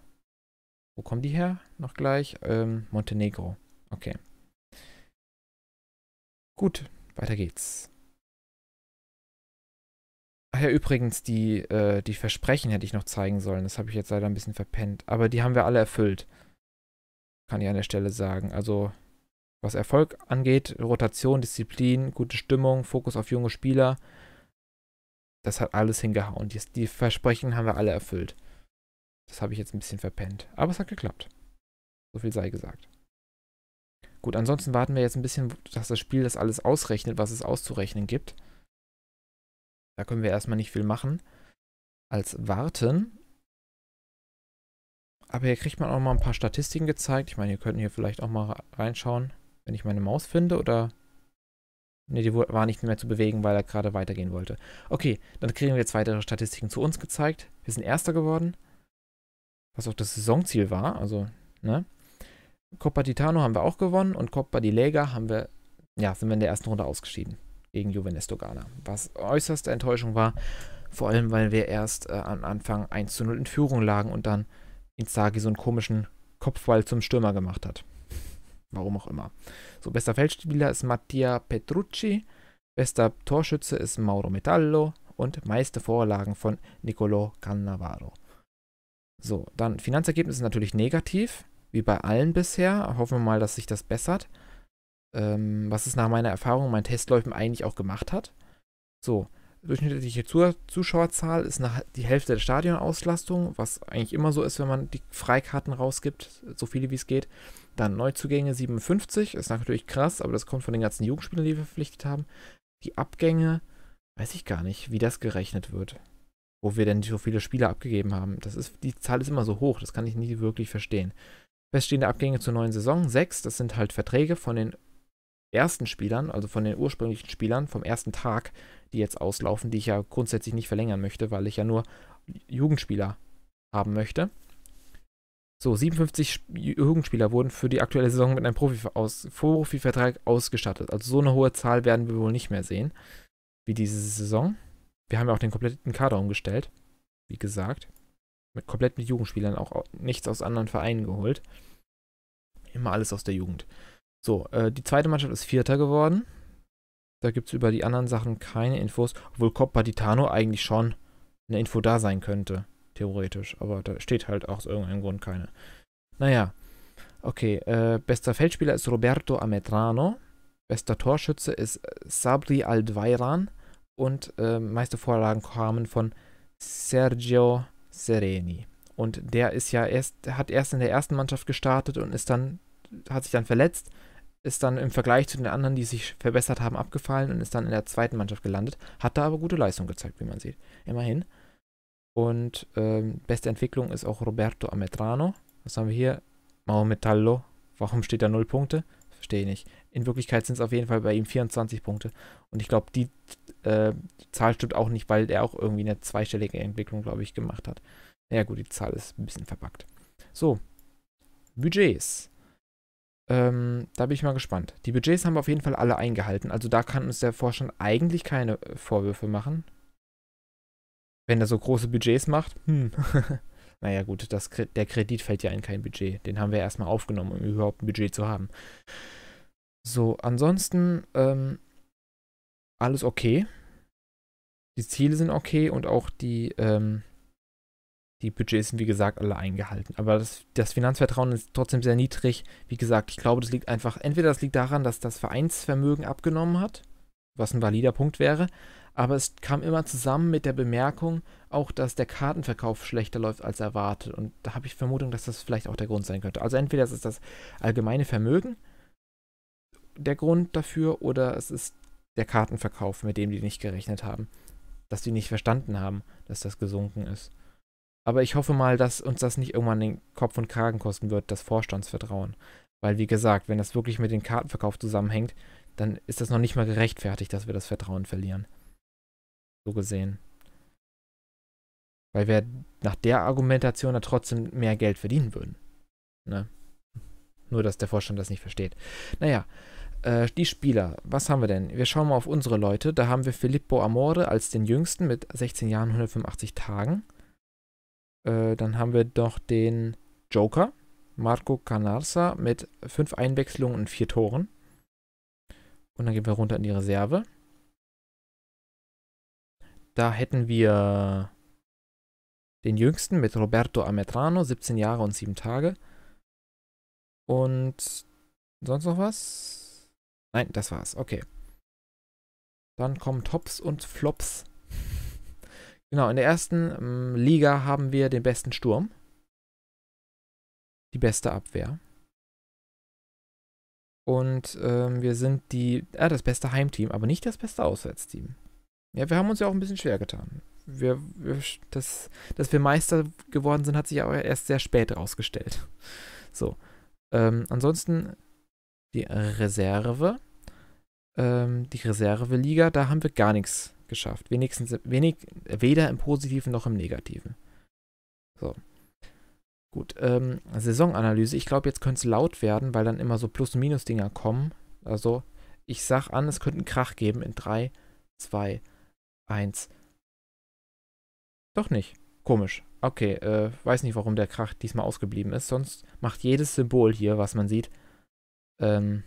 Wo kommen die her? Noch gleich. Ähm, Montenegro. Okay. Gut, weiter geht's. Ach ja, übrigens, die, äh, die Versprechen hätte ich noch zeigen sollen. Das habe ich jetzt leider ein bisschen verpennt. Aber die haben wir alle erfüllt kann ich an der Stelle sagen. Also was Erfolg angeht, Rotation, Disziplin, gute Stimmung, Fokus auf junge Spieler, das hat alles hingehauen. Die, die Versprechen haben wir alle erfüllt. Das habe ich jetzt ein bisschen verpennt. Aber es hat geklappt. So viel sei gesagt. Gut, ansonsten warten wir jetzt ein bisschen, dass das Spiel das alles ausrechnet, was es auszurechnen gibt. Da können wir erstmal nicht viel machen als warten. Aber hier kriegt man auch mal ein paar Statistiken gezeigt. Ich meine, ihr könnt hier vielleicht auch mal reinschauen, wenn ich meine Maus finde oder... Ne, die war nicht mehr zu bewegen, weil er gerade weitergehen wollte. Okay, dann kriegen wir jetzt weitere Statistiken zu uns gezeigt. Wir sind Erster geworden. Was auch das Saisonziel war, also, ne? Coppa Titano haben wir auch gewonnen und Coppa di Lega haben wir, ja, sind wir in der ersten Runde ausgeschieden gegen Juvenesto Ghana. Was äußerste Enttäuschung war, vor allem weil wir erst äh, am Anfang 1 zu 0 in Führung lagen und dann Inzaghi so einen komischen Kopfball zum Stürmer gemacht hat. Warum auch immer. So, bester Feldspieler ist Mattia Petrucci, bester Torschütze ist Mauro Metallo und meiste Vorlagen von Nicolo Cannavaro. So, dann Finanzergebnis ist natürlich negativ, wie bei allen bisher. Hoffen wir mal, dass sich das bessert. Ähm, was es nach meiner Erfahrung, und meinen Testläufen eigentlich auch gemacht hat. So, durchschnittliche Zuschauerzahl ist nach die Hälfte der Stadionauslastung, was eigentlich immer so ist, wenn man die Freikarten rausgibt, so viele wie es geht. Dann Neuzugänge 57, ist natürlich krass, aber das kommt von den ganzen Jugendspielern, die wir verpflichtet haben. Die Abgänge, weiß ich gar nicht, wie das gerechnet wird. Wo wir denn so viele Spieler abgegeben haben. Das ist, die Zahl ist immer so hoch, das kann ich nie wirklich verstehen. Feststehende Abgänge zur neuen Saison, 6, das sind halt Verträge von den ersten Spielern, also von den ursprünglichen Spielern vom ersten Tag, die jetzt auslaufen, die ich ja grundsätzlich nicht verlängern möchte, weil ich ja nur Jugendspieler haben möchte. So, 57 Jugendspieler wurden für die aktuelle Saison mit einem Profi aus, Profivertrag ausgestattet. Also so eine hohe Zahl werden wir wohl nicht mehr sehen, wie diese Saison. Wir haben ja auch den kompletten Kader umgestellt, wie gesagt. Mit, komplett mit Jugendspielern, auch nichts aus anderen Vereinen geholt. Immer alles aus der Jugend. So, äh, die zweite Mannschaft ist Vierter geworden. Da gibt es über die anderen Sachen keine Infos, obwohl Coppa Titano eigentlich schon eine Info da sein könnte, theoretisch. Aber da steht halt auch aus irgendeinem Grund keine. Naja, okay. Äh, bester Feldspieler ist Roberto Ametrano. Bester Torschütze ist äh, Sabri Aldweiran. Und äh, meiste Vorlagen kamen von Sergio Sereni. Und der ist ja erst, hat erst in der ersten Mannschaft gestartet und ist dann, hat sich dann verletzt ist dann im Vergleich zu den anderen, die sich verbessert haben, abgefallen und ist dann in der zweiten Mannschaft gelandet. Hat da aber gute Leistung gezeigt, wie man sieht. Immerhin. Und ähm, beste Entwicklung ist auch Roberto Ametrano. Was haben wir hier? Maometallo. Warum steht da 0 Punkte? Verstehe ich nicht. In Wirklichkeit sind es auf jeden Fall bei ihm 24 Punkte. Und ich glaube, die äh, Zahl stimmt auch nicht, weil er auch irgendwie eine zweistellige Entwicklung, glaube ich, gemacht hat. Ja gut, die Zahl ist ein bisschen verpackt. So, Budgets. Ähm, da bin ich mal gespannt. Die Budgets haben wir auf jeden Fall alle eingehalten. Also da kann uns der Vorstand eigentlich keine äh, Vorwürfe machen. Wenn er so große Budgets macht, hm. naja gut, das, der Kredit fällt ja in kein Budget. Den haben wir erstmal aufgenommen, um überhaupt ein Budget zu haben. So, ansonsten ähm, alles okay. Die Ziele sind okay und auch die, ähm, die Budgets sind, wie gesagt, alle eingehalten. Aber das, das, Finanzvertrauen ist trotzdem sehr niedrig. Wie gesagt, ich glaube, das liegt einfach, entweder das liegt daran, dass das Vereinsvermögen abgenommen hat, was ein valider Punkt wäre, aber es kam immer zusammen mit der Bemerkung auch, dass der Kartenverkauf schlechter läuft als erwartet. Und da habe ich Vermutung, dass das vielleicht auch der Grund sein könnte. Also entweder es ist das allgemeine Vermögen der Grund dafür oder es ist der Kartenverkauf, mit dem die nicht gerechnet haben. Dass die nicht verstanden haben, dass das gesunken ist. Aber ich hoffe mal, dass uns das nicht irgendwann den Kopf und Kragen kosten wird, das Vorstandsvertrauen. Weil, wie gesagt, wenn das wirklich mit dem Kartenverkauf zusammenhängt, dann ist das noch nicht mal gerechtfertigt, dass wir das Vertrauen verlieren. So gesehen. Weil wir nach der Argumentation da trotzdem mehr Geld verdienen würden. Ne? Nur, dass der Vorstand das nicht versteht. Naja, äh, die Spieler, was haben wir denn? Wir schauen mal auf unsere Leute. Da haben wir Filippo Amore als den jüngsten mit 16 Jahren, 185 Tagen. Äh, dann haben wir noch den Joker, Marco Canarsa, mit fünf Einwechslungen und vier Toren. Und dann gehen wir runter in die Reserve. Da hätten wir den jüngsten mit Roberto Ametrano, 17 Jahre und 7 Tage. Und sonst noch was? Nein, das war's. Okay. Dann kommen Tops und Flops. Genau, in der ersten ähm, Liga haben wir den besten Sturm. Die beste Abwehr. Und ähm, wir sind die, äh, das beste Heimteam, aber nicht das beste Auswärtsteam. Ja, wir haben uns ja auch ein bisschen schwer getan. Wir, wir, das, dass wir Meister geworden sind, hat sich aber erst sehr spät rausgestellt. So. Ähm, ansonsten die Reserve. Ähm, die Reserve-Liga, da haben wir gar nichts geschafft. Wenigstens wenig, weder im Positiven noch im Negativen. So. Gut, ähm, Saisonanalyse. Ich glaube, jetzt könnte es laut werden, weil dann immer so Plus-Minus-Dinger kommen. Also, ich sag an, es könnte einen Krach geben in 3, 2, 1. Doch nicht. Komisch. Okay, äh, weiß nicht, warum der Krach diesmal ausgeblieben ist. Sonst macht jedes Symbol hier, was man sieht, ähm,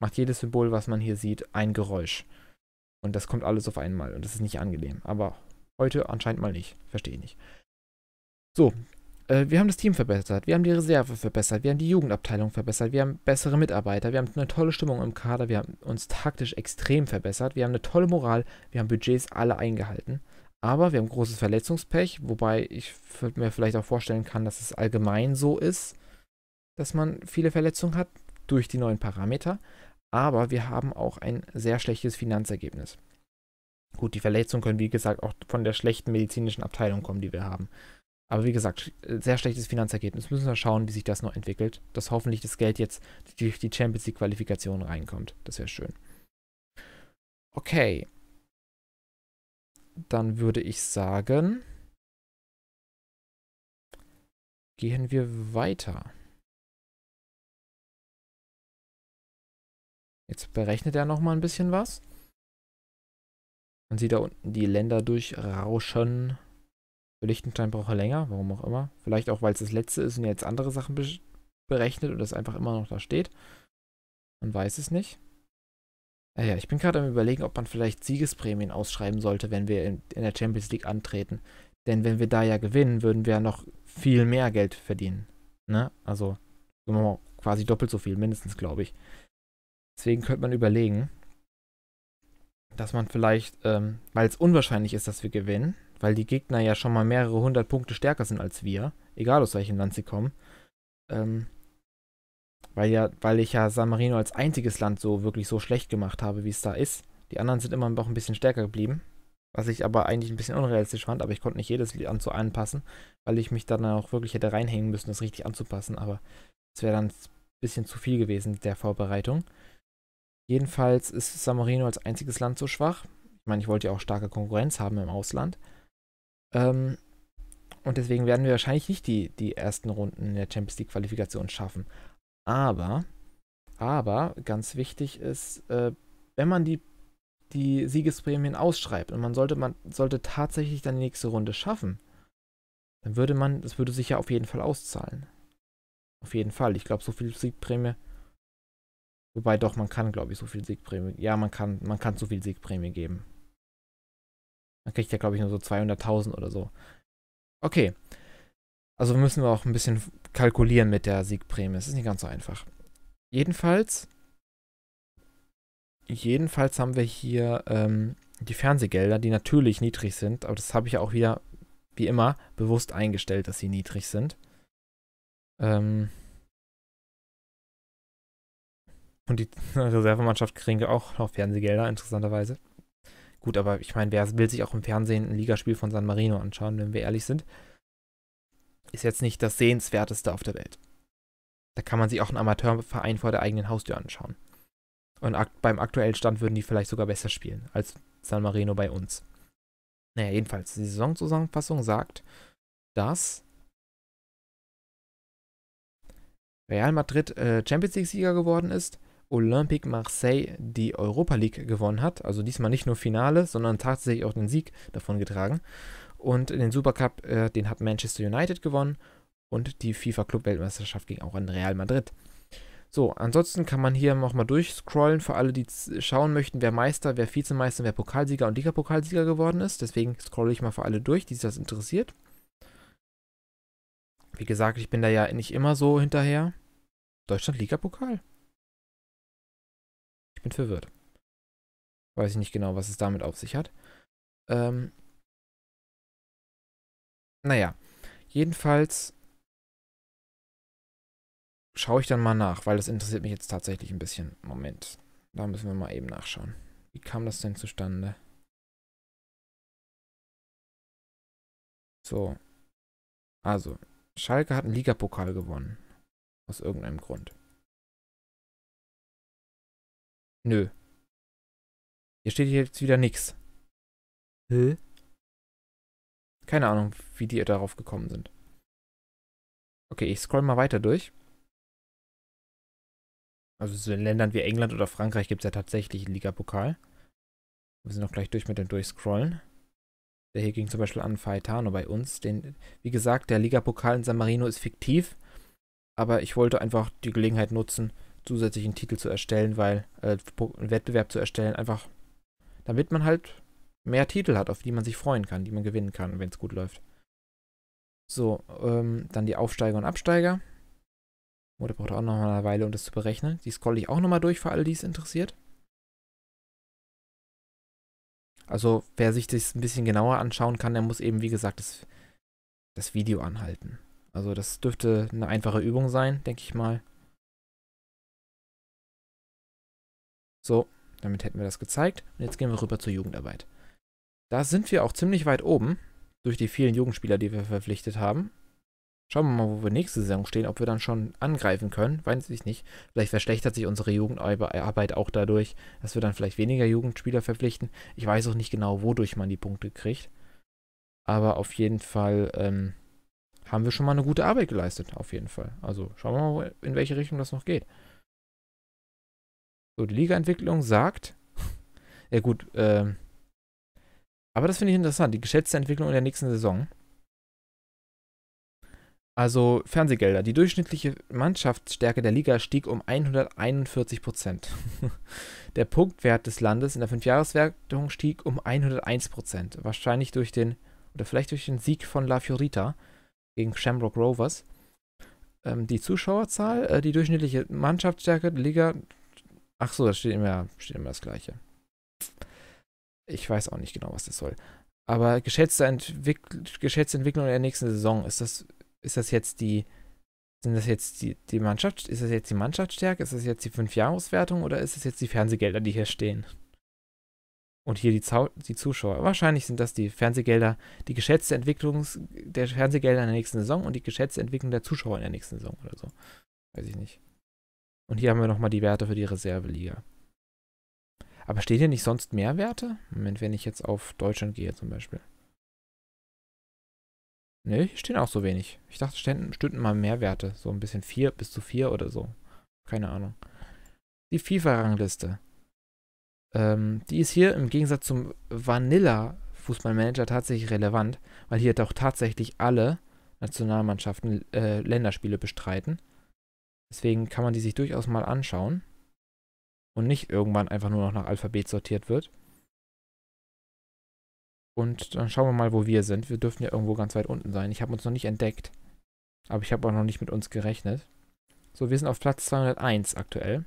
macht jedes Symbol, was man hier sieht, ein Geräusch. Und das kommt alles auf einmal und das ist nicht angenehm. Aber heute anscheinend mal nicht. Verstehe ich nicht. So, äh, wir haben das Team verbessert, wir haben die Reserve verbessert, wir haben die Jugendabteilung verbessert, wir haben bessere Mitarbeiter, wir haben eine tolle Stimmung im Kader, wir haben uns taktisch extrem verbessert, wir haben eine tolle Moral, wir haben Budgets alle eingehalten. Aber wir haben großes Verletzungspech, wobei ich mir vielleicht auch vorstellen kann, dass es allgemein so ist, dass man viele Verletzungen hat durch die neuen Parameter aber wir haben auch ein sehr schlechtes Finanzergebnis. Gut, die Verletzungen können wie gesagt auch von der schlechten medizinischen Abteilung kommen, die wir haben. Aber wie gesagt, äh, sehr schlechtes Finanzergebnis. Müssen wir schauen, wie sich das noch entwickelt. Dass hoffentlich das Geld jetzt durch die Champions League Qualifikation reinkommt. Das wäre schön. Okay. Dann würde ich sagen, gehen wir weiter. Jetzt berechnet er nochmal ein bisschen was. Man sieht da unten die Länder durchrauschen. Für Lichtenstein braucht er länger, warum auch immer. Vielleicht auch, weil es das letzte ist und er jetzt andere Sachen be berechnet und das einfach immer noch da steht. Man weiß es nicht. Naja, ah ich bin gerade am überlegen, ob man vielleicht Siegesprämien ausschreiben sollte, wenn wir in, in der Champions League antreten. Denn wenn wir da ja gewinnen, würden wir ja noch viel mehr Geld verdienen. Ne? Also quasi doppelt so viel, mindestens, glaube ich. Deswegen könnte man überlegen, dass man vielleicht, ähm, weil es unwahrscheinlich ist, dass wir gewinnen, weil die Gegner ja schon mal mehrere hundert Punkte stärker sind als wir, egal aus welchem Land sie kommen, ähm, weil, ja, weil ich ja San Marino als einziges Land so wirklich so schlecht gemacht habe, wie es da ist. Die anderen sind immer noch ein bisschen stärker geblieben, was ich aber eigentlich ein bisschen unrealistisch fand, aber ich konnte nicht jedes Land so anpassen, weil ich mich dann auch wirklich hätte reinhängen müssen, das richtig anzupassen, aber es wäre dann ein bisschen zu viel gewesen der Vorbereitung. Jedenfalls ist San Marino als einziges Land so schwach. Ich meine, ich wollte ja auch starke Konkurrenz haben im Ausland. Ähm, und deswegen werden wir wahrscheinlich nicht die, die ersten Runden in der Champions League Qualifikation schaffen. Aber, aber ganz wichtig ist, äh, wenn man die, die Siegesprämien ausschreibt und man sollte, man sollte tatsächlich dann die nächste Runde schaffen, dann würde man, das würde sich ja auf jeden Fall auszahlen. Auf jeden Fall. Ich glaube, so viel Siegprämie Wobei doch, man kann, glaube ich, so viel Siegprämie. Ja, man kann, man kann so viel Siegprämie geben. Man kriegt ja, glaube ich, nur so 200.000 oder so. Okay. Also müssen wir auch ein bisschen kalkulieren mit der Siegprämie. Es ist nicht ganz so einfach. Jedenfalls. Jedenfalls haben wir hier ähm, die Fernsehgelder, die natürlich niedrig sind, aber das habe ich ja auch wieder, wie immer, bewusst eingestellt, dass sie niedrig sind. Ähm, und die Reservemannschaft kriegen auch noch Fernsehgelder, interessanterweise. Gut, aber ich meine, wer will sich auch im Fernsehen ein Ligaspiel von San Marino anschauen, wenn wir ehrlich sind? Ist jetzt nicht das Sehenswerteste auf der Welt. Da kann man sich auch einen Amateurverein vor der eigenen Haustür anschauen. Und akt beim aktuellen Stand würden die vielleicht sogar besser spielen als San Marino bei uns. Naja, jedenfalls, die Saisonzusammenfassung sagt, dass Real Madrid äh, Champions League-Sieger geworden ist, Olympique Marseille die Europa League gewonnen hat. Also diesmal nicht nur Finale, sondern tatsächlich auch den Sieg davon getragen. Und den Supercup, äh, den hat Manchester United gewonnen. Und die FIFA Club Weltmeisterschaft ging auch an Real Madrid. So, ansonsten kann man hier nochmal durchscrollen für alle, die schauen möchten, wer Meister, wer Vizemeister, wer Pokalsieger und Ligapokalsieger geworden ist. Deswegen scrolle ich mal für alle durch, die sich das interessiert. Wie gesagt, ich bin da ja nicht immer so hinterher. Deutschland Ligapokal bin verwirrt. Weiß ich nicht genau, was es damit auf sich hat. Ähm, naja, jedenfalls schaue ich dann mal nach, weil das interessiert mich jetzt tatsächlich ein bisschen. Moment, da müssen wir mal eben nachschauen. Wie kam das denn zustande? So, also, Schalke hat einen Ligapokal gewonnen. Aus irgendeinem Grund. Nö. Hier steht jetzt wieder nichts. Hä? Keine Ahnung, wie die darauf gekommen sind. Okay, ich scroll mal weiter durch. Also so in Ländern wie England oder Frankreich gibt es ja tatsächlich einen Ligapokal. Wir sind auch gleich durch mit dem Durchscrollen. Der hier ging zum Beispiel an Faetano bei uns. Den, wie gesagt, der Ligapokal in San Marino ist fiktiv, aber ich wollte einfach die Gelegenheit nutzen, zusätzlichen Titel zu erstellen, weil äh, einen Wettbewerb zu erstellen, einfach damit man halt mehr Titel hat, auf die man sich freuen kann, die man gewinnen kann, wenn es gut läuft. So, ähm, dann die Aufsteiger und Absteiger. Oh, da braucht auch noch eine Weile, um das zu berechnen. Die scrolle ich auch nochmal durch für alle, die es interessiert. Also, wer sich das ein bisschen genauer anschauen kann, der muss eben, wie gesagt, das, das Video anhalten. Also, das dürfte eine einfache Übung sein, denke ich mal. So, damit hätten wir das gezeigt. Und jetzt gehen wir rüber zur Jugendarbeit. Da sind wir auch ziemlich weit oben durch die vielen Jugendspieler, die wir verpflichtet haben. Schauen wir mal, wo wir nächste Saison stehen, ob wir dann schon angreifen können. Weiß ich nicht. Vielleicht verschlechtert sich unsere Jugendarbeit auch dadurch, dass wir dann vielleicht weniger Jugendspieler verpflichten. Ich weiß auch nicht genau, wodurch man die Punkte kriegt. Aber auf jeden Fall ähm, haben wir schon mal eine gute Arbeit geleistet. Auf jeden Fall. Also schauen wir mal, in welche Richtung das noch geht. So, die Ligaentwicklung sagt. ja, gut. Ähm, aber das finde ich interessant. Die geschätzte Entwicklung in der nächsten Saison. Also Fernsehgelder. Die durchschnittliche Mannschaftsstärke der Liga stieg um 141 Prozent. der Punktwert des Landes in der Fünfjahreswertung stieg um 101 Prozent. Wahrscheinlich durch den, oder vielleicht durch den Sieg von La Fiorita gegen Shamrock Rovers. Ähm, die Zuschauerzahl, äh, die durchschnittliche Mannschaftsstärke der Liga Ach so, da steht immer, steht immer das Gleiche. Ich weiß auch nicht genau, was das soll. Aber geschätzte, Entwick geschätzte Entwicklung der nächsten Saison, ist das, ist das jetzt die, sind das jetzt die, die Mannschaft, ist das jetzt die Mannschaftsstärke, ist das jetzt die Fünfjahreswertung oder ist das jetzt die Fernsehgelder, die hier stehen? Und hier die, Zau die Zuschauer. Wahrscheinlich sind das die Fernsehgelder, die geschätzte Entwicklung der Fernsehgelder in der nächsten Saison und die geschätzte Entwicklung der Zuschauer in der nächsten Saison oder so. Weiß ich nicht. Und hier haben wir nochmal die Werte für die Reserveliga. Aber stehen hier nicht sonst mehr Werte? Moment, wenn ich jetzt auf Deutschland gehe zum Beispiel. Nö, ne, hier stehen auch so wenig. Ich dachte, stünden, stünden mal mehr Werte. So ein bisschen vier bis zu vier oder so. Keine Ahnung. Die FIFA-Rangliste. Ähm, die ist hier im Gegensatz zum Vanilla-Fußballmanager tatsächlich relevant, weil hier doch tatsächlich alle Nationalmannschaften äh, Länderspiele bestreiten. Deswegen kann man die sich durchaus mal anschauen und nicht irgendwann einfach nur noch nach Alphabet sortiert wird. Und dann schauen wir mal, wo wir sind. Wir dürfen ja irgendwo ganz weit unten sein. Ich habe uns noch nicht entdeckt. Aber ich habe auch noch nicht mit uns gerechnet. So, wir sind auf Platz 201 aktuell.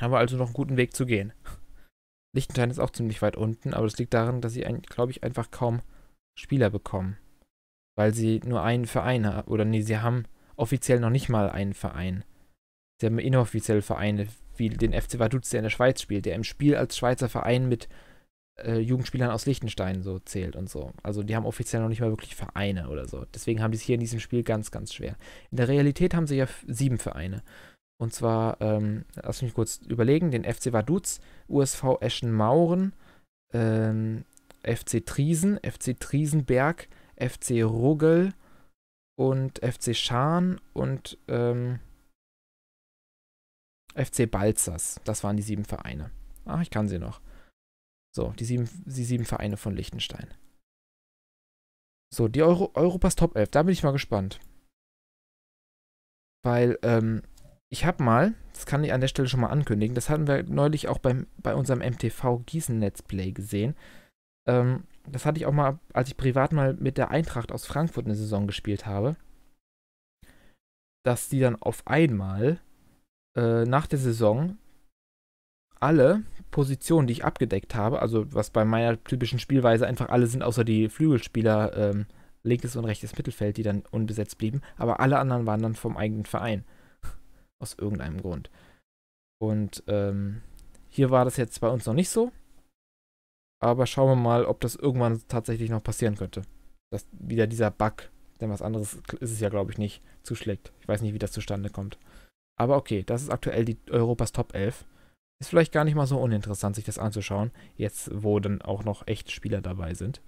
Haben wir also noch einen guten Weg zu gehen. Lichtenstein ist auch ziemlich weit unten, aber das liegt daran, dass sie, glaube ich, einfach kaum Spieler bekommen. Weil sie nur einen Verein haben. Oder nee, sie haben offiziell noch nicht mal einen Verein. Sie haben inoffiziell Vereine, wie den FC Vaduz, der in der Schweiz spielt, der im Spiel als Schweizer Verein mit äh, Jugendspielern aus Liechtenstein so zählt und so. Also die haben offiziell noch nicht mal wirklich Vereine oder so. Deswegen haben die es hier in diesem Spiel ganz, ganz schwer. In der Realität haben sie ja sieben Vereine. Und zwar, ähm, lass mich kurz überlegen, den FC Vaduz, USV Eschenmauren, ähm, FC Triesen, FC Triesenberg, FC Ruggel, und FC Schaan und ähm, FC Balzers. Das waren die sieben Vereine. Ach, ich kann sie noch. So, die sieben, die sieben Vereine von Liechtenstein. So, die Euro Europas Top 11. Da bin ich mal gespannt. Weil, ähm, ich habe mal, das kann ich an der Stelle schon mal ankündigen, das hatten wir neulich auch beim, bei unserem MTV Gießen Let's Play gesehen. Ähm, das hatte ich auch mal, als ich privat mal mit der Eintracht aus Frankfurt eine Saison gespielt habe, dass die dann auf einmal äh, nach der Saison alle Positionen, die ich abgedeckt habe, also was bei meiner typischen Spielweise einfach alle sind, außer die Flügelspieler, ähm, linkes und rechtes Mittelfeld, die dann unbesetzt blieben, aber alle anderen waren dann vom eigenen Verein. Aus irgendeinem Grund. Und ähm, hier war das jetzt bei uns noch nicht so. Aber schauen wir mal, ob das irgendwann tatsächlich noch passieren könnte. Dass wieder dieser Bug, denn was anderes ist es ja, glaube ich, nicht, zuschlägt. Ich weiß nicht, wie das zustande kommt. Aber okay, das ist aktuell die Europas Top 11. Ist vielleicht gar nicht mal so uninteressant, sich das anzuschauen, jetzt wo dann auch noch echt Spieler dabei sind.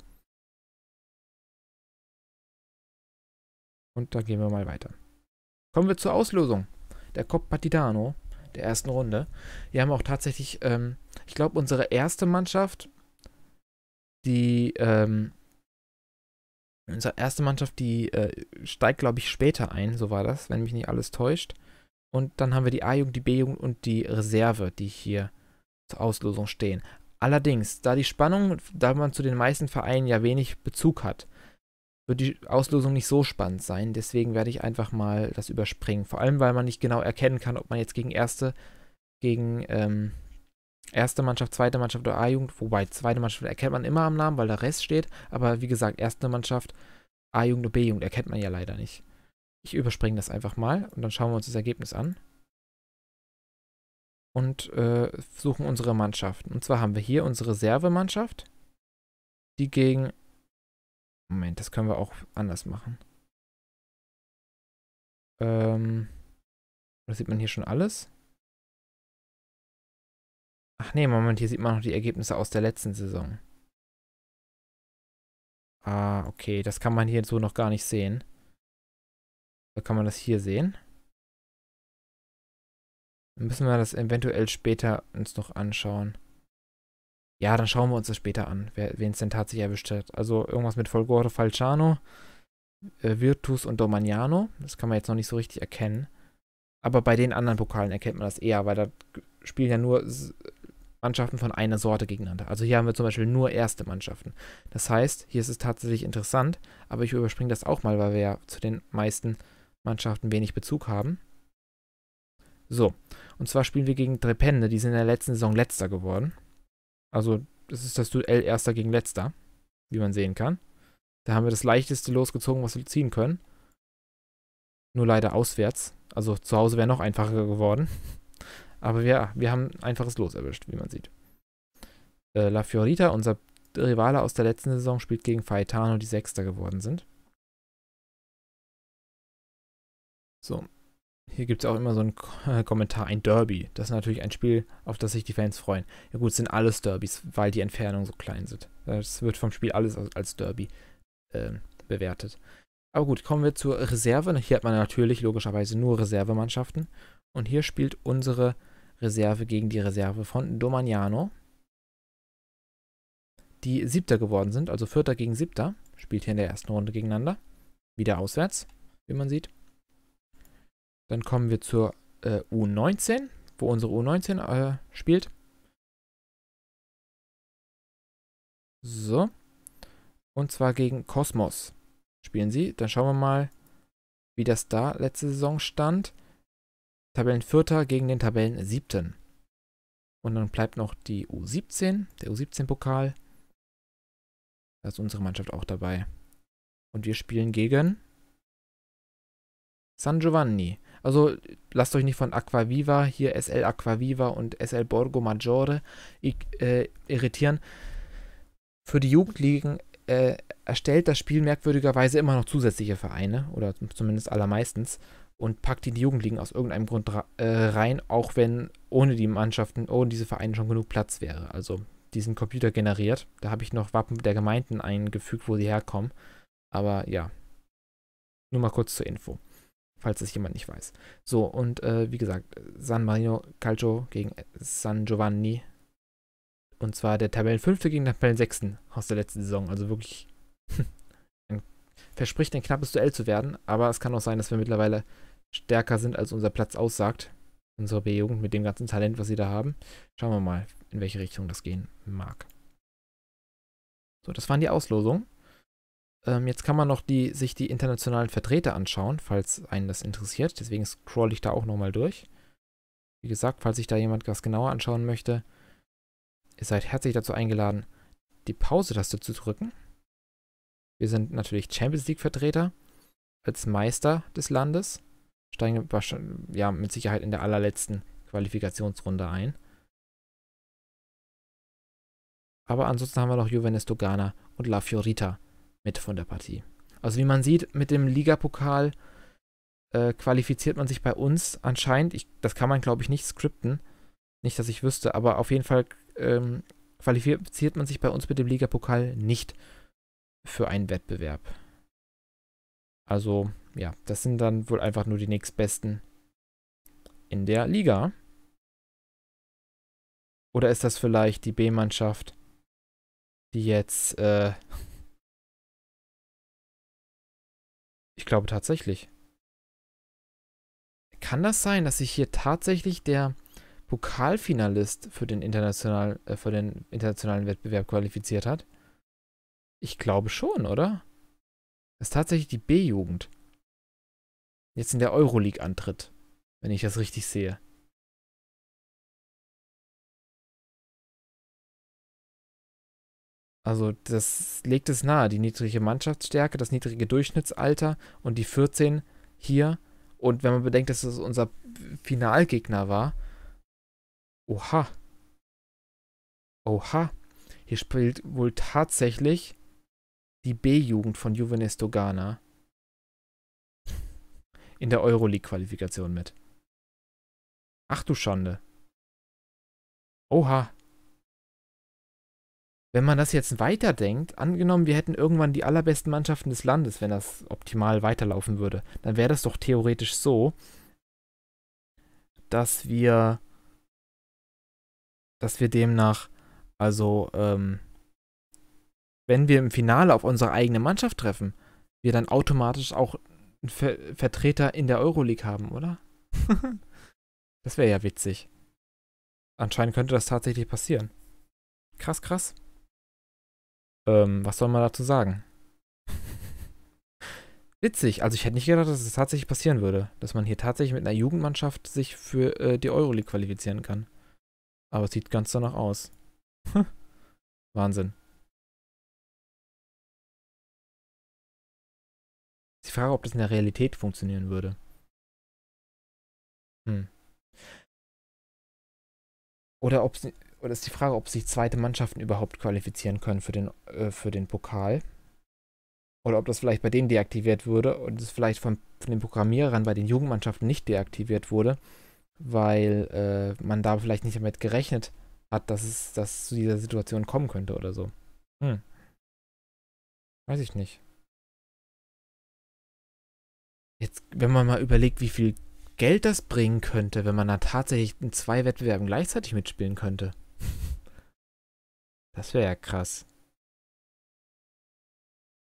Und da gehen wir mal weiter. Kommen wir zur Auslosung. Der Cop Partidano der ersten Runde. Wir haben auch tatsächlich, ähm, ich glaube, unsere erste Mannschaft die ähm, unsere erste Mannschaft, die äh, steigt, glaube ich, später ein, so war das, wenn mich nicht alles täuscht. Und dann haben wir die A-Jugend, die B-Jugend und die Reserve, die hier zur Auslosung stehen. Allerdings, da die Spannung, da man zu den meisten Vereinen ja wenig Bezug hat, wird die Auslosung nicht so spannend sein. Deswegen werde ich einfach mal das überspringen. Vor allem, weil man nicht genau erkennen kann, ob man jetzt gegen erste, gegen ähm, erste Mannschaft, zweite Mannschaft oder A-Jugend, wobei zweite Mannschaft erkennt man immer am Namen, weil der Rest steht, aber wie gesagt, erste Mannschaft, A-Jugend und B-Jugend erkennt man ja leider nicht. Ich überspringe das einfach mal und dann schauen wir uns das Ergebnis an. Und äh, suchen unsere Mannschaften. Und zwar haben wir hier unsere Reservemannschaft, die gegen... Moment, das können wir auch anders machen. Ähm, das sieht man hier schon alles. Ach nee, Moment, hier sieht man noch die Ergebnisse aus der letzten Saison. Ah, okay, das kann man hier so noch gar nicht sehen. Da kann man das hier sehen. Dann müssen wir das eventuell später uns noch anschauen. Ja, dann schauen wir uns das später an, wen es denn tatsächlich erwischt hat. Also irgendwas mit Folgore Falciano, äh, Virtus und Domagnano. Das kann man jetzt noch nicht so richtig erkennen. Aber bei den anderen Pokalen erkennt man das eher, weil da spielen ja nur Mannschaften von einer Sorte gegeneinander. Also hier haben wir zum Beispiel nur erste Mannschaften. Das heißt, hier ist es tatsächlich interessant, aber ich überspringe das auch mal, weil wir ja zu den meisten Mannschaften wenig Bezug haben. So, und zwar spielen wir gegen Trepende, die sind in der letzten Saison letzter geworden. Also das ist das Duell erster gegen letzter, wie man sehen kann. Da haben wir das leichteste losgezogen, was wir ziehen können. Nur leider auswärts. Also zu Hause wäre noch einfacher geworden. Aber ja, wir haben einfaches Los erwischt, wie man sieht. Äh, La Fiorita, unser Rivale aus der letzten Saison, spielt gegen Faetano, die Sechster geworden sind. So, hier gibt es auch immer so einen K äh, Kommentar, ein Derby. Das ist natürlich ein Spiel, auf das sich die Fans freuen. Ja gut, es sind alles Derbys, weil die Entfernungen so klein sind. Das wird vom Spiel alles als Derby äh, bewertet. Aber gut, kommen wir zur Reserve. Hier hat man natürlich logischerweise nur Reservemannschaften. Und hier spielt unsere Reserve gegen die Reserve von Domagnano. Die Siebter geworden sind, also Vierter gegen Siebter, spielt hier in der ersten Runde gegeneinander. Wieder auswärts, wie man sieht. Dann kommen wir zur äh, U19, wo unsere U19 äh, spielt. So. Und zwar gegen Kosmos spielen sie. Dann schauen wir mal, wie das da letzte Saison stand. Tabellenvierter gegen den Tabellen siebten. Und dann bleibt noch die U17, der U17-Pokal. Da ist unsere Mannschaft auch dabei. Und wir spielen gegen San Giovanni. Also lasst euch nicht von Aquaviva, hier SL Aquaviva und SL Borgo Maggiore äh, irritieren. Für die Jugendligen äh, erstellt das Spiel merkwürdigerweise immer noch zusätzliche Vereine, oder zumindest allermeistens und packt die Jugendlichen aus irgendeinem Grund äh, rein, auch wenn ohne die Mannschaften, ohne diese Vereine schon genug Platz wäre. Also die sind computergeneriert. Da habe ich noch Wappen der Gemeinden eingefügt, wo sie herkommen. Aber ja, nur mal kurz zur Info, falls es jemand nicht weiß. So, und äh, wie gesagt, San Marino Calcio gegen äh, San Giovanni. Und zwar der Tabellenfünfte gegen den Tabellensechsten aus der letzten Saison. Also wirklich ein, verspricht ein knappes Duell zu werden. Aber es kann auch sein, dass wir mittlerweile stärker sind, als unser Platz aussagt. Unsere B-Jugend mit dem ganzen Talent, was sie da haben. Schauen wir mal, in welche Richtung das gehen mag. So, das waren die Auslosungen. Ähm, jetzt kann man noch die, sich die internationalen Vertreter anschauen, falls einen das interessiert. Deswegen scroll ich da auch nochmal durch. Wie gesagt, falls sich da jemand was genauer anschauen möchte, ihr seid herzlich dazu eingeladen, die Pause-Taste zu drücken. Wir sind natürlich Champions League-Vertreter als Meister des Landes steigen wir ja, mit Sicherheit in der allerletzten Qualifikationsrunde ein. Aber ansonsten haben wir noch Juvenes Dogana und La Fiorita mit von der Partie. Also wie man sieht, mit dem Ligapokal äh, qualifiziert man sich bei uns anscheinend. Ich, das kann man, glaube ich, nicht skripten. Nicht, dass ich wüsste, aber auf jeden Fall ähm, qualifiziert man sich bei uns mit dem Ligapokal nicht für einen Wettbewerb. Also ja, das sind dann wohl einfach nur die nächstbesten in der Liga. Oder ist das vielleicht die B-Mannschaft, die jetzt... Äh ich glaube tatsächlich. Kann das sein, dass sich hier tatsächlich der Pokalfinalist für den, international, äh, für den internationalen Wettbewerb qualifiziert hat? Ich glaube schon, oder? dass tatsächlich die B-Jugend jetzt in der Euroleague antritt, wenn ich das richtig sehe. Also das legt es nahe, die niedrige Mannschaftsstärke, das niedrige Durchschnittsalter und die 14 hier. Und wenn man bedenkt, dass es unser Finalgegner war. Oha. Oha. Hier spielt wohl tatsächlich die B-Jugend von Juvenes Dogana in der Euroleague-Qualifikation mit. Ach du Schande. Oha. Wenn man das jetzt weiterdenkt, angenommen, wir hätten irgendwann die allerbesten Mannschaften des Landes, wenn das optimal weiterlaufen würde, dann wäre das doch theoretisch so, dass wir, dass wir demnach, also, ähm, wenn wir im Finale auf unsere eigene Mannschaft treffen, wir dann automatisch auch einen Ver Vertreter in der Euroleague haben, oder? das wäre ja witzig. Anscheinend könnte das tatsächlich passieren. Krass, krass. Ähm, was soll man dazu sagen? witzig. Also ich hätte nicht gedacht, dass es das tatsächlich passieren würde, dass man hier tatsächlich mit einer Jugendmannschaft sich für äh, die Euroleague qualifizieren kann. Aber es sieht ganz danach aus. Wahnsinn. frage, ob das in der Realität funktionieren würde. Hm. Oder ob oder ist die Frage, ob sich zweite Mannschaften überhaupt qualifizieren können für den, äh, für den Pokal. Oder ob das vielleicht bei denen deaktiviert würde und es vielleicht von, von den Programmierern bei den Jugendmannschaften nicht deaktiviert wurde, weil äh, man da vielleicht nicht damit gerechnet hat, dass es dass zu dieser Situation kommen könnte oder so. Hm. Weiß ich nicht. Jetzt, wenn man mal überlegt, wie viel Geld das bringen könnte, wenn man da tatsächlich in zwei Wettbewerben gleichzeitig mitspielen könnte. Das wäre ja krass.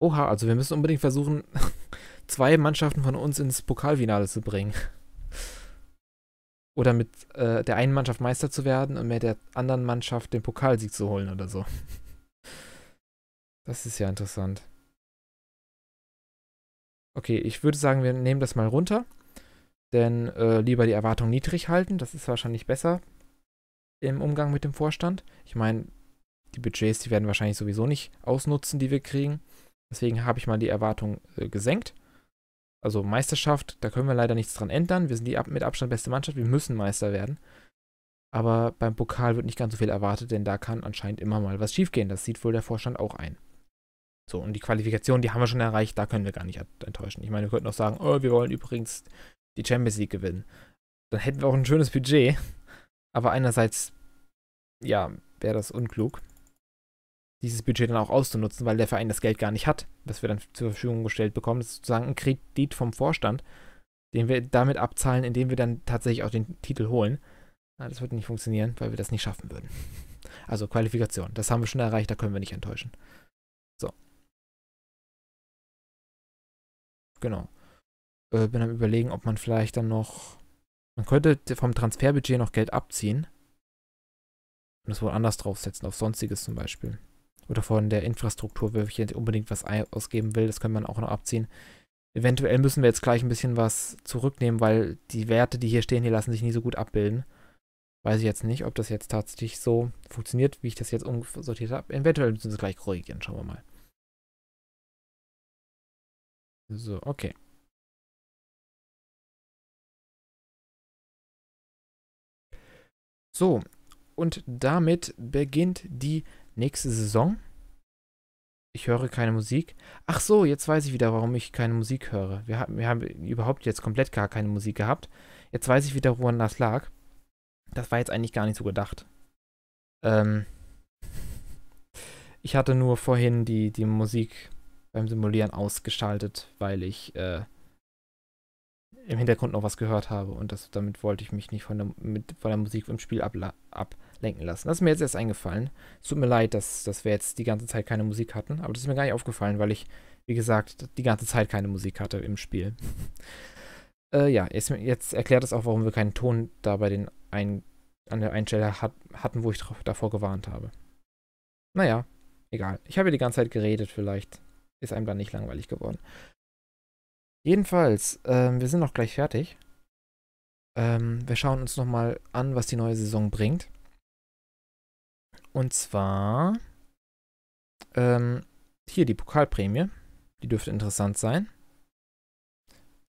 Oha, also wir müssen unbedingt versuchen, zwei Mannschaften von uns ins Pokalfinale zu bringen. Oder mit äh, der einen Mannschaft Meister zu werden und mit der anderen Mannschaft den Pokalsieg zu holen oder so. Das ist ja interessant. Okay, ich würde sagen, wir nehmen das mal runter. Denn äh, lieber die Erwartung niedrig halten, das ist wahrscheinlich besser im Umgang mit dem Vorstand. Ich meine, die Budgets, die werden wahrscheinlich sowieso nicht ausnutzen, die wir kriegen. Deswegen habe ich mal die Erwartung äh, gesenkt. Also Meisterschaft, da können wir leider nichts dran ändern. Wir sind die ab mit Abstand beste Mannschaft, wir müssen Meister werden. Aber beim Pokal wird nicht ganz so viel erwartet, denn da kann anscheinend immer mal was schiefgehen. Das sieht wohl der Vorstand auch ein. So, und die Qualifikation, die haben wir schon erreicht, da können wir gar nicht enttäuschen. Ich meine, wir könnten auch sagen, oh, wir wollen übrigens die Champions League gewinnen. Dann hätten wir auch ein schönes Budget. Aber einerseits, ja, wäre das unklug, dieses Budget dann auch auszunutzen, weil der Verein das Geld gar nicht hat, was wir dann zur Verfügung gestellt bekommen. Das ist sozusagen ein Kredit vom Vorstand, den wir damit abzahlen, indem wir dann tatsächlich auch den Titel holen. Ah, das würde nicht funktionieren, weil wir das nicht schaffen würden. Also Qualifikation, das haben wir schon erreicht, da können wir nicht enttäuschen. genau. Äh, bin am überlegen, ob man vielleicht dann noch. Man könnte vom Transferbudget noch Geld abziehen. Und das wohl anders draufsetzen, auf Sonstiges zum Beispiel. Oder von der Infrastruktur, wenn ich unbedingt was ausgeben will, das könnte man auch noch abziehen. Eventuell müssen wir jetzt gleich ein bisschen was zurücknehmen, weil die Werte, die hier stehen, die lassen sich nie so gut abbilden. Weiß ich jetzt nicht, ob das jetzt tatsächlich so funktioniert, wie ich das jetzt umsortiert habe. Eventuell müssen wir es gleich korrigieren, schauen wir mal. So, okay. So, und damit beginnt die nächste Saison. Ich höre keine Musik. Ach so, jetzt weiß ich wieder, warum ich keine Musik höre. Wir haben, wir haben überhaupt jetzt komplett gar keine Musik gehabt. Jetzt weiß ich wieder, woran das lag. Das war jetzt eigentlich gar nicht so gedacht. Ähm ich hatte nur vorhin die, die Musik beim Simulieren ausgeschaltet, weil ich äh, im Hintergrund noch was gehört habe und das, damit wollte ich mich nicht von der, mit, von der Musik im Spiel abla ablenken lassen. Das ist mir jetzt erst eingefallen. Es tut mir leid, dass, dass wir jetzt die ganze Zeit keine Musik hatten, aber das ist mir gar nicht aufgefallen, weil ich, wie gesagt, die ganze Zeit keine Musik hatte im Spiel. äh, ja, jetzt, jetzt erklärt es auch, warum wir keinen Ton da bei den ein, an der Einstelle hat, hatten, wo ich davor gewarnt habe. Naja, egal. Ich habe ja die ganze Zeit geredet, vielleicht ist einem dann nicht langweilig geworden. Jedenfalls, ähm, wir sind noch gleich fertig. Ähm, wir schauen uns nochmal an, was die neue Saison bringt. Und zwar ähm, hier die Pokalprämie. Die dürfte interessant sein.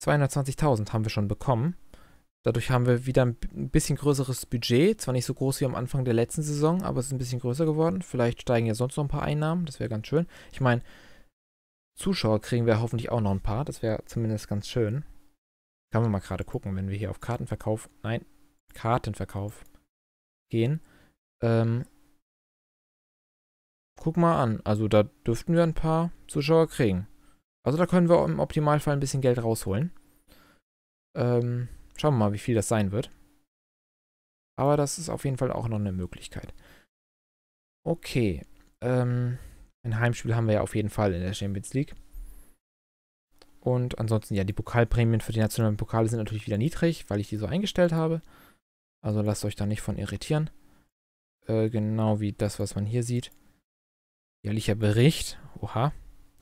220.000 haben wir schon bekommen. Dadurch haben wir wieder ein bisschen größeres Budget. Zwar nicht so groß wie am Anfang der letzten Saison, aber es ist ein bisschen größer geworden. Vielleicht steigen ja sonst noch ein paar Einnahmen. Das wäre ganz schön. Ich meine, Zuschauer kriegen wir hoffentlich auch noch ein paar. Das wäre zumindest ganz schön. Kann man mal gerade gucken, wenn wir hier auf Kartenverkauf, nein, Kartenverkauf gehen. Ähm, guck mal an. Also da dürften wir ein paar Zuschauer kriegen. Also da können wir im Optimalfall ein bisschen Geld rausholen. Ähm, schauen wir mal, wie viel das sein wird. Aber das ist auf jeden Fall auch noch eine Möglichkeit. Okay. Ähm, ein Heimspiel haben wir ja auf jeden Fall in der Champions League. Und ansonsten, ja, die Pokalprämien für die nationalen Pokale sind natürlich wieder niedrig, weil ich die so eingestellt habe. Also lasst euch da nicht von irritieren. Äh, genau wie das, was man hier sieht. Jährlicher Bericht. Oha.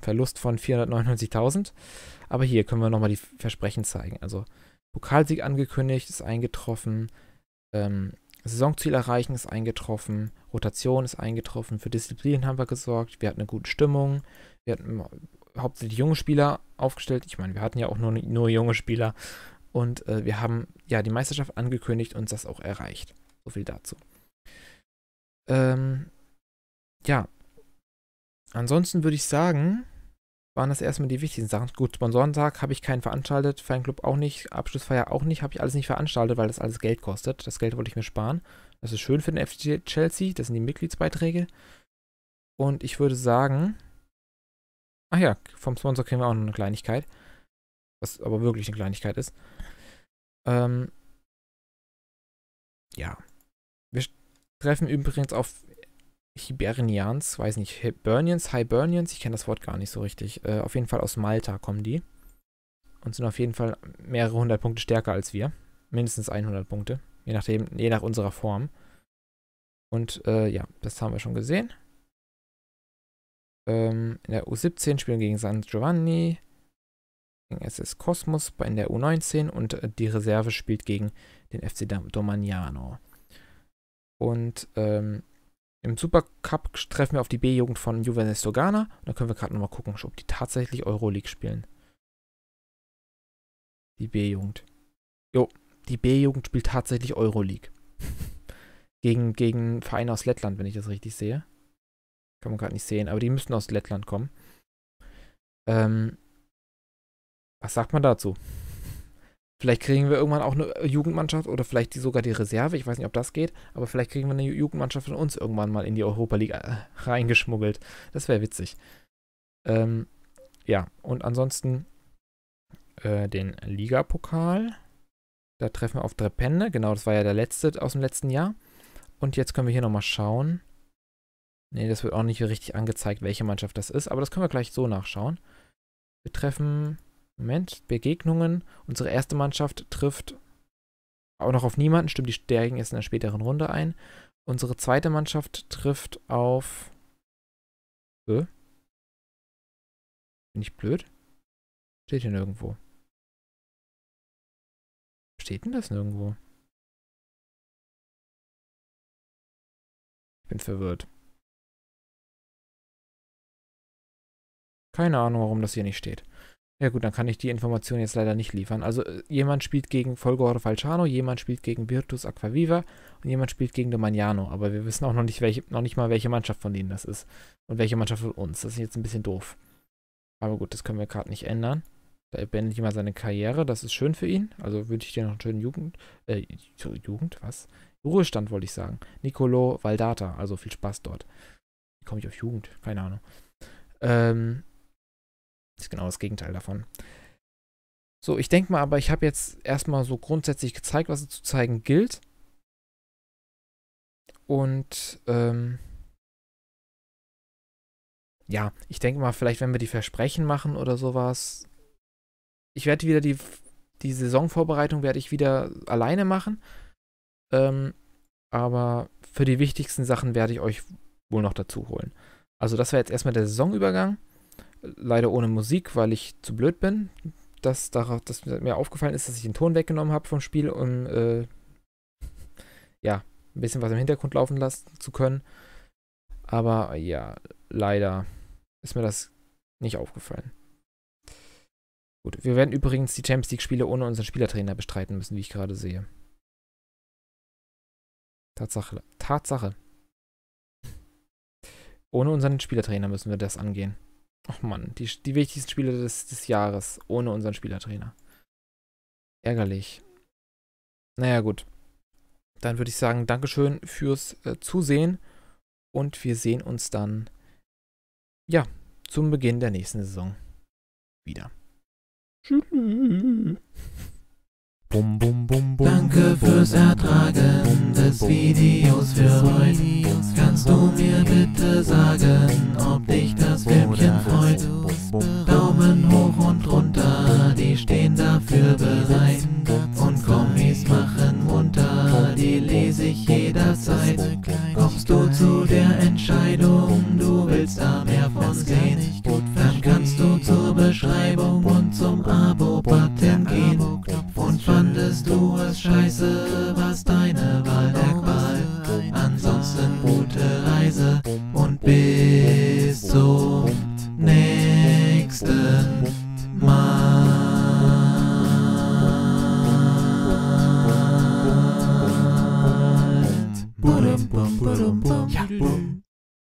Verlust von 499.000. Aber hier können wir nochmal die Versprechen zeigen. Also Pokalsieg angekündigt, ist eingetroffen. Ähm, Saisonziel erreichen ist eingetroffen, Rotation ist eingetroffen, für Disziplin haben wir gesorgt, wir hatten eine gute Stimmung, wir hatten hauptsächlich junge Spieler aufgestellt. Ich meine, wir hatten ja auch nur, nur junge Spieler und äh, wir haben ja die Meisterschaft angekündigt und das auch erreicht. So viel dazu. Ähm, ja, ansonsten würde ich sagen, waren das erstmal die wichtigen Sachen. Gut, Sponsorentag habe ich keinen veranstaltet, Fanclub auch nicht, Abschlussfeier auch nicht, habe ich alles nicht veranstaltet, weil das alles Geld kostet. Das Geld wollte ich mir sparen. Das ist schön für den FC Chelsea, das sind die Mitgliedsbeiträge. Und ich würde sagen, ach ja, vom Sponsor kriegen wir auch noch eine Kleinigkeit, was aber wirklich eine Kleinigkeit ist. Ähm, ja. Wir treffen übrigens auf Hibernians, weiß nicht, Hibernians, Hibernians, ich kenne das Wort gar nicht so richtig. Äh, auf jeden Fall aus Malta kommen die. Und sind auf jeden Fall mehrere hundert Punkte stärker als wir. Mindestens 100 Punkte. Je, nachdem, je nach unserer Form. Und äh, ja, das haben wir schon gesehen. Ähm, in der U17 spielen wir gegen San Giovanni, gegen SS Cosmos in der U19 und äh, die Reserve spielt gegen den FC Dom Domaniano. Und ähm, im Supercup treffen wir auf die B-Jugend von Juvenes Dogana. Da können wir gerade nochmal gucken, ob die tatsächlich Euroleague spielen. Die B-Jugend. Jo, die B-Jugend spielt tatsächlich Euroleague. gegen, gegen Vereine aus Lettland, wenn ich das richtig sehe. Kann man gerade nicht sehen, aber die müssten aus Lettland kommen. Ähm, was sagt man dazu? Vielleicht kriegen wir irgendwann auch eine Jugendmannschaft oder vielleicht die, sogar die Reserve. Ich weiß nicht, ob das geht, aber vielleicht kriegen wir eine Jugendmannschaft von uns irgendwann mal in die Europa League äh, reingeschmuggelt. Das wäre witzig. Ähm, ja, und ansonsten äh, den Ligapokal. Da treffen wir auf Drepende. Genau, das war ja der letzte aus dem letzten Jahr. Und jetzt können wir hier nochmal schauen. Ne, das wird auch nicht richtig angezeigt, welche Mannschaft das ist, aber das können wir gleich so nachschauen. Wir treffen Moment, Begegnungen. Unsere erste Mannschaft trifft auch noch auf niemanden, stimmt, die stärken erst in der späteren Runde ein. Unsere zweite Mannschaft trifft auf. Äh? Bin ich blöd? Steht hier nirgendwo. Steht denn das nirgendwo? Ich bin verwirrt. Keine Ahnung, warum das hier nicht steht. Ja gut, dann kann ich die Information jetzt leider nicht liefern. Also äh, jemand spielt gegen Folgore Falciano, jemand spielt gegen Virtus Aquaviva und jemand spielt gegen Domagnano. Aber wir wissen auch noch nicht, welche, noch nicht mal, welche Mannschaft von denen das ist. Und welche Mannschaft von uns. Das ist jetzt ein bisschen doof. Aber gut, das können wir gerade nicht ändern. Da beendet jemand seine Karriere. Das ist schön für ihn. Also wünsche ich dir noch einen schönen Jugend... Äh, Jugend? Was? Ruhestand wollte ich sagen. Nicolo Valdata. Also viel Spaß dort. Wie komme ich auf Jugend? Keine Ahnung. Ähm, ist genau das Gegenteil davon. So, ich denke mal, aber ich habe jetzt erstmal so grundsätzlich gezeigt, was es zu zeigen gilt. Und ähm, ja, ich denke mal, vielleicht wenn wir die Versprechen machen oder sowas. Ich werde wieder die, die Saisonvorbereitung werde ich wieder alleine machen. Ähm, aber für die wichtigsten Sachen werde ich euch wohl noch dazu holen. Also das war jetzt erstmal der Saisonübergang leider ohne Musik, weil ich zu blöd bin. Dass, darauf, dass mir aufgefallen ist, dass ich den Ton weggenommen habe vom Spiel, um äh, ja, ein bisschen was im Hintergrund laufen lassen zu können. Aber ja, leider ist mir das nicht aufgefallen. Gut, wir werden übrigens die Champions League-Spiele ohne unseren Spielertrainer bestreiten müssen, wie ich gerade sehe. Tatsache. Tatsache. Ohne unseren Spielertrainer müssen wir das angehen. Ach man, die, die wichtigsten Spiele des, des Jahres ohne unseren Spielertrainer. Ärgerlich. Naja, gut. Dann würde ich sagen, Dankeschön fürs äh, Zusehen und wir sehen uns dann, ja, zum Beginn der nächsten Saison wieder. Tschüss. Bum, bum, bum, Danke fürs Ertragen des Videos für heute. Kannst du mir bitte sagen, ob dich das Filmchen freut? Daumen hoch und runter, die stehen dafür bereit. Und Kommis machen munter, die lese ich jederzeit. Kommst du zu der Entscheidung, du willst da mehr von sehen? Dann kannst du zur Beschreibung und zum Abo-Button gehen. Und fandest du es scheiße, was deine Wahl erquatscht? Reise und bis zum nächsten Mal. Boom,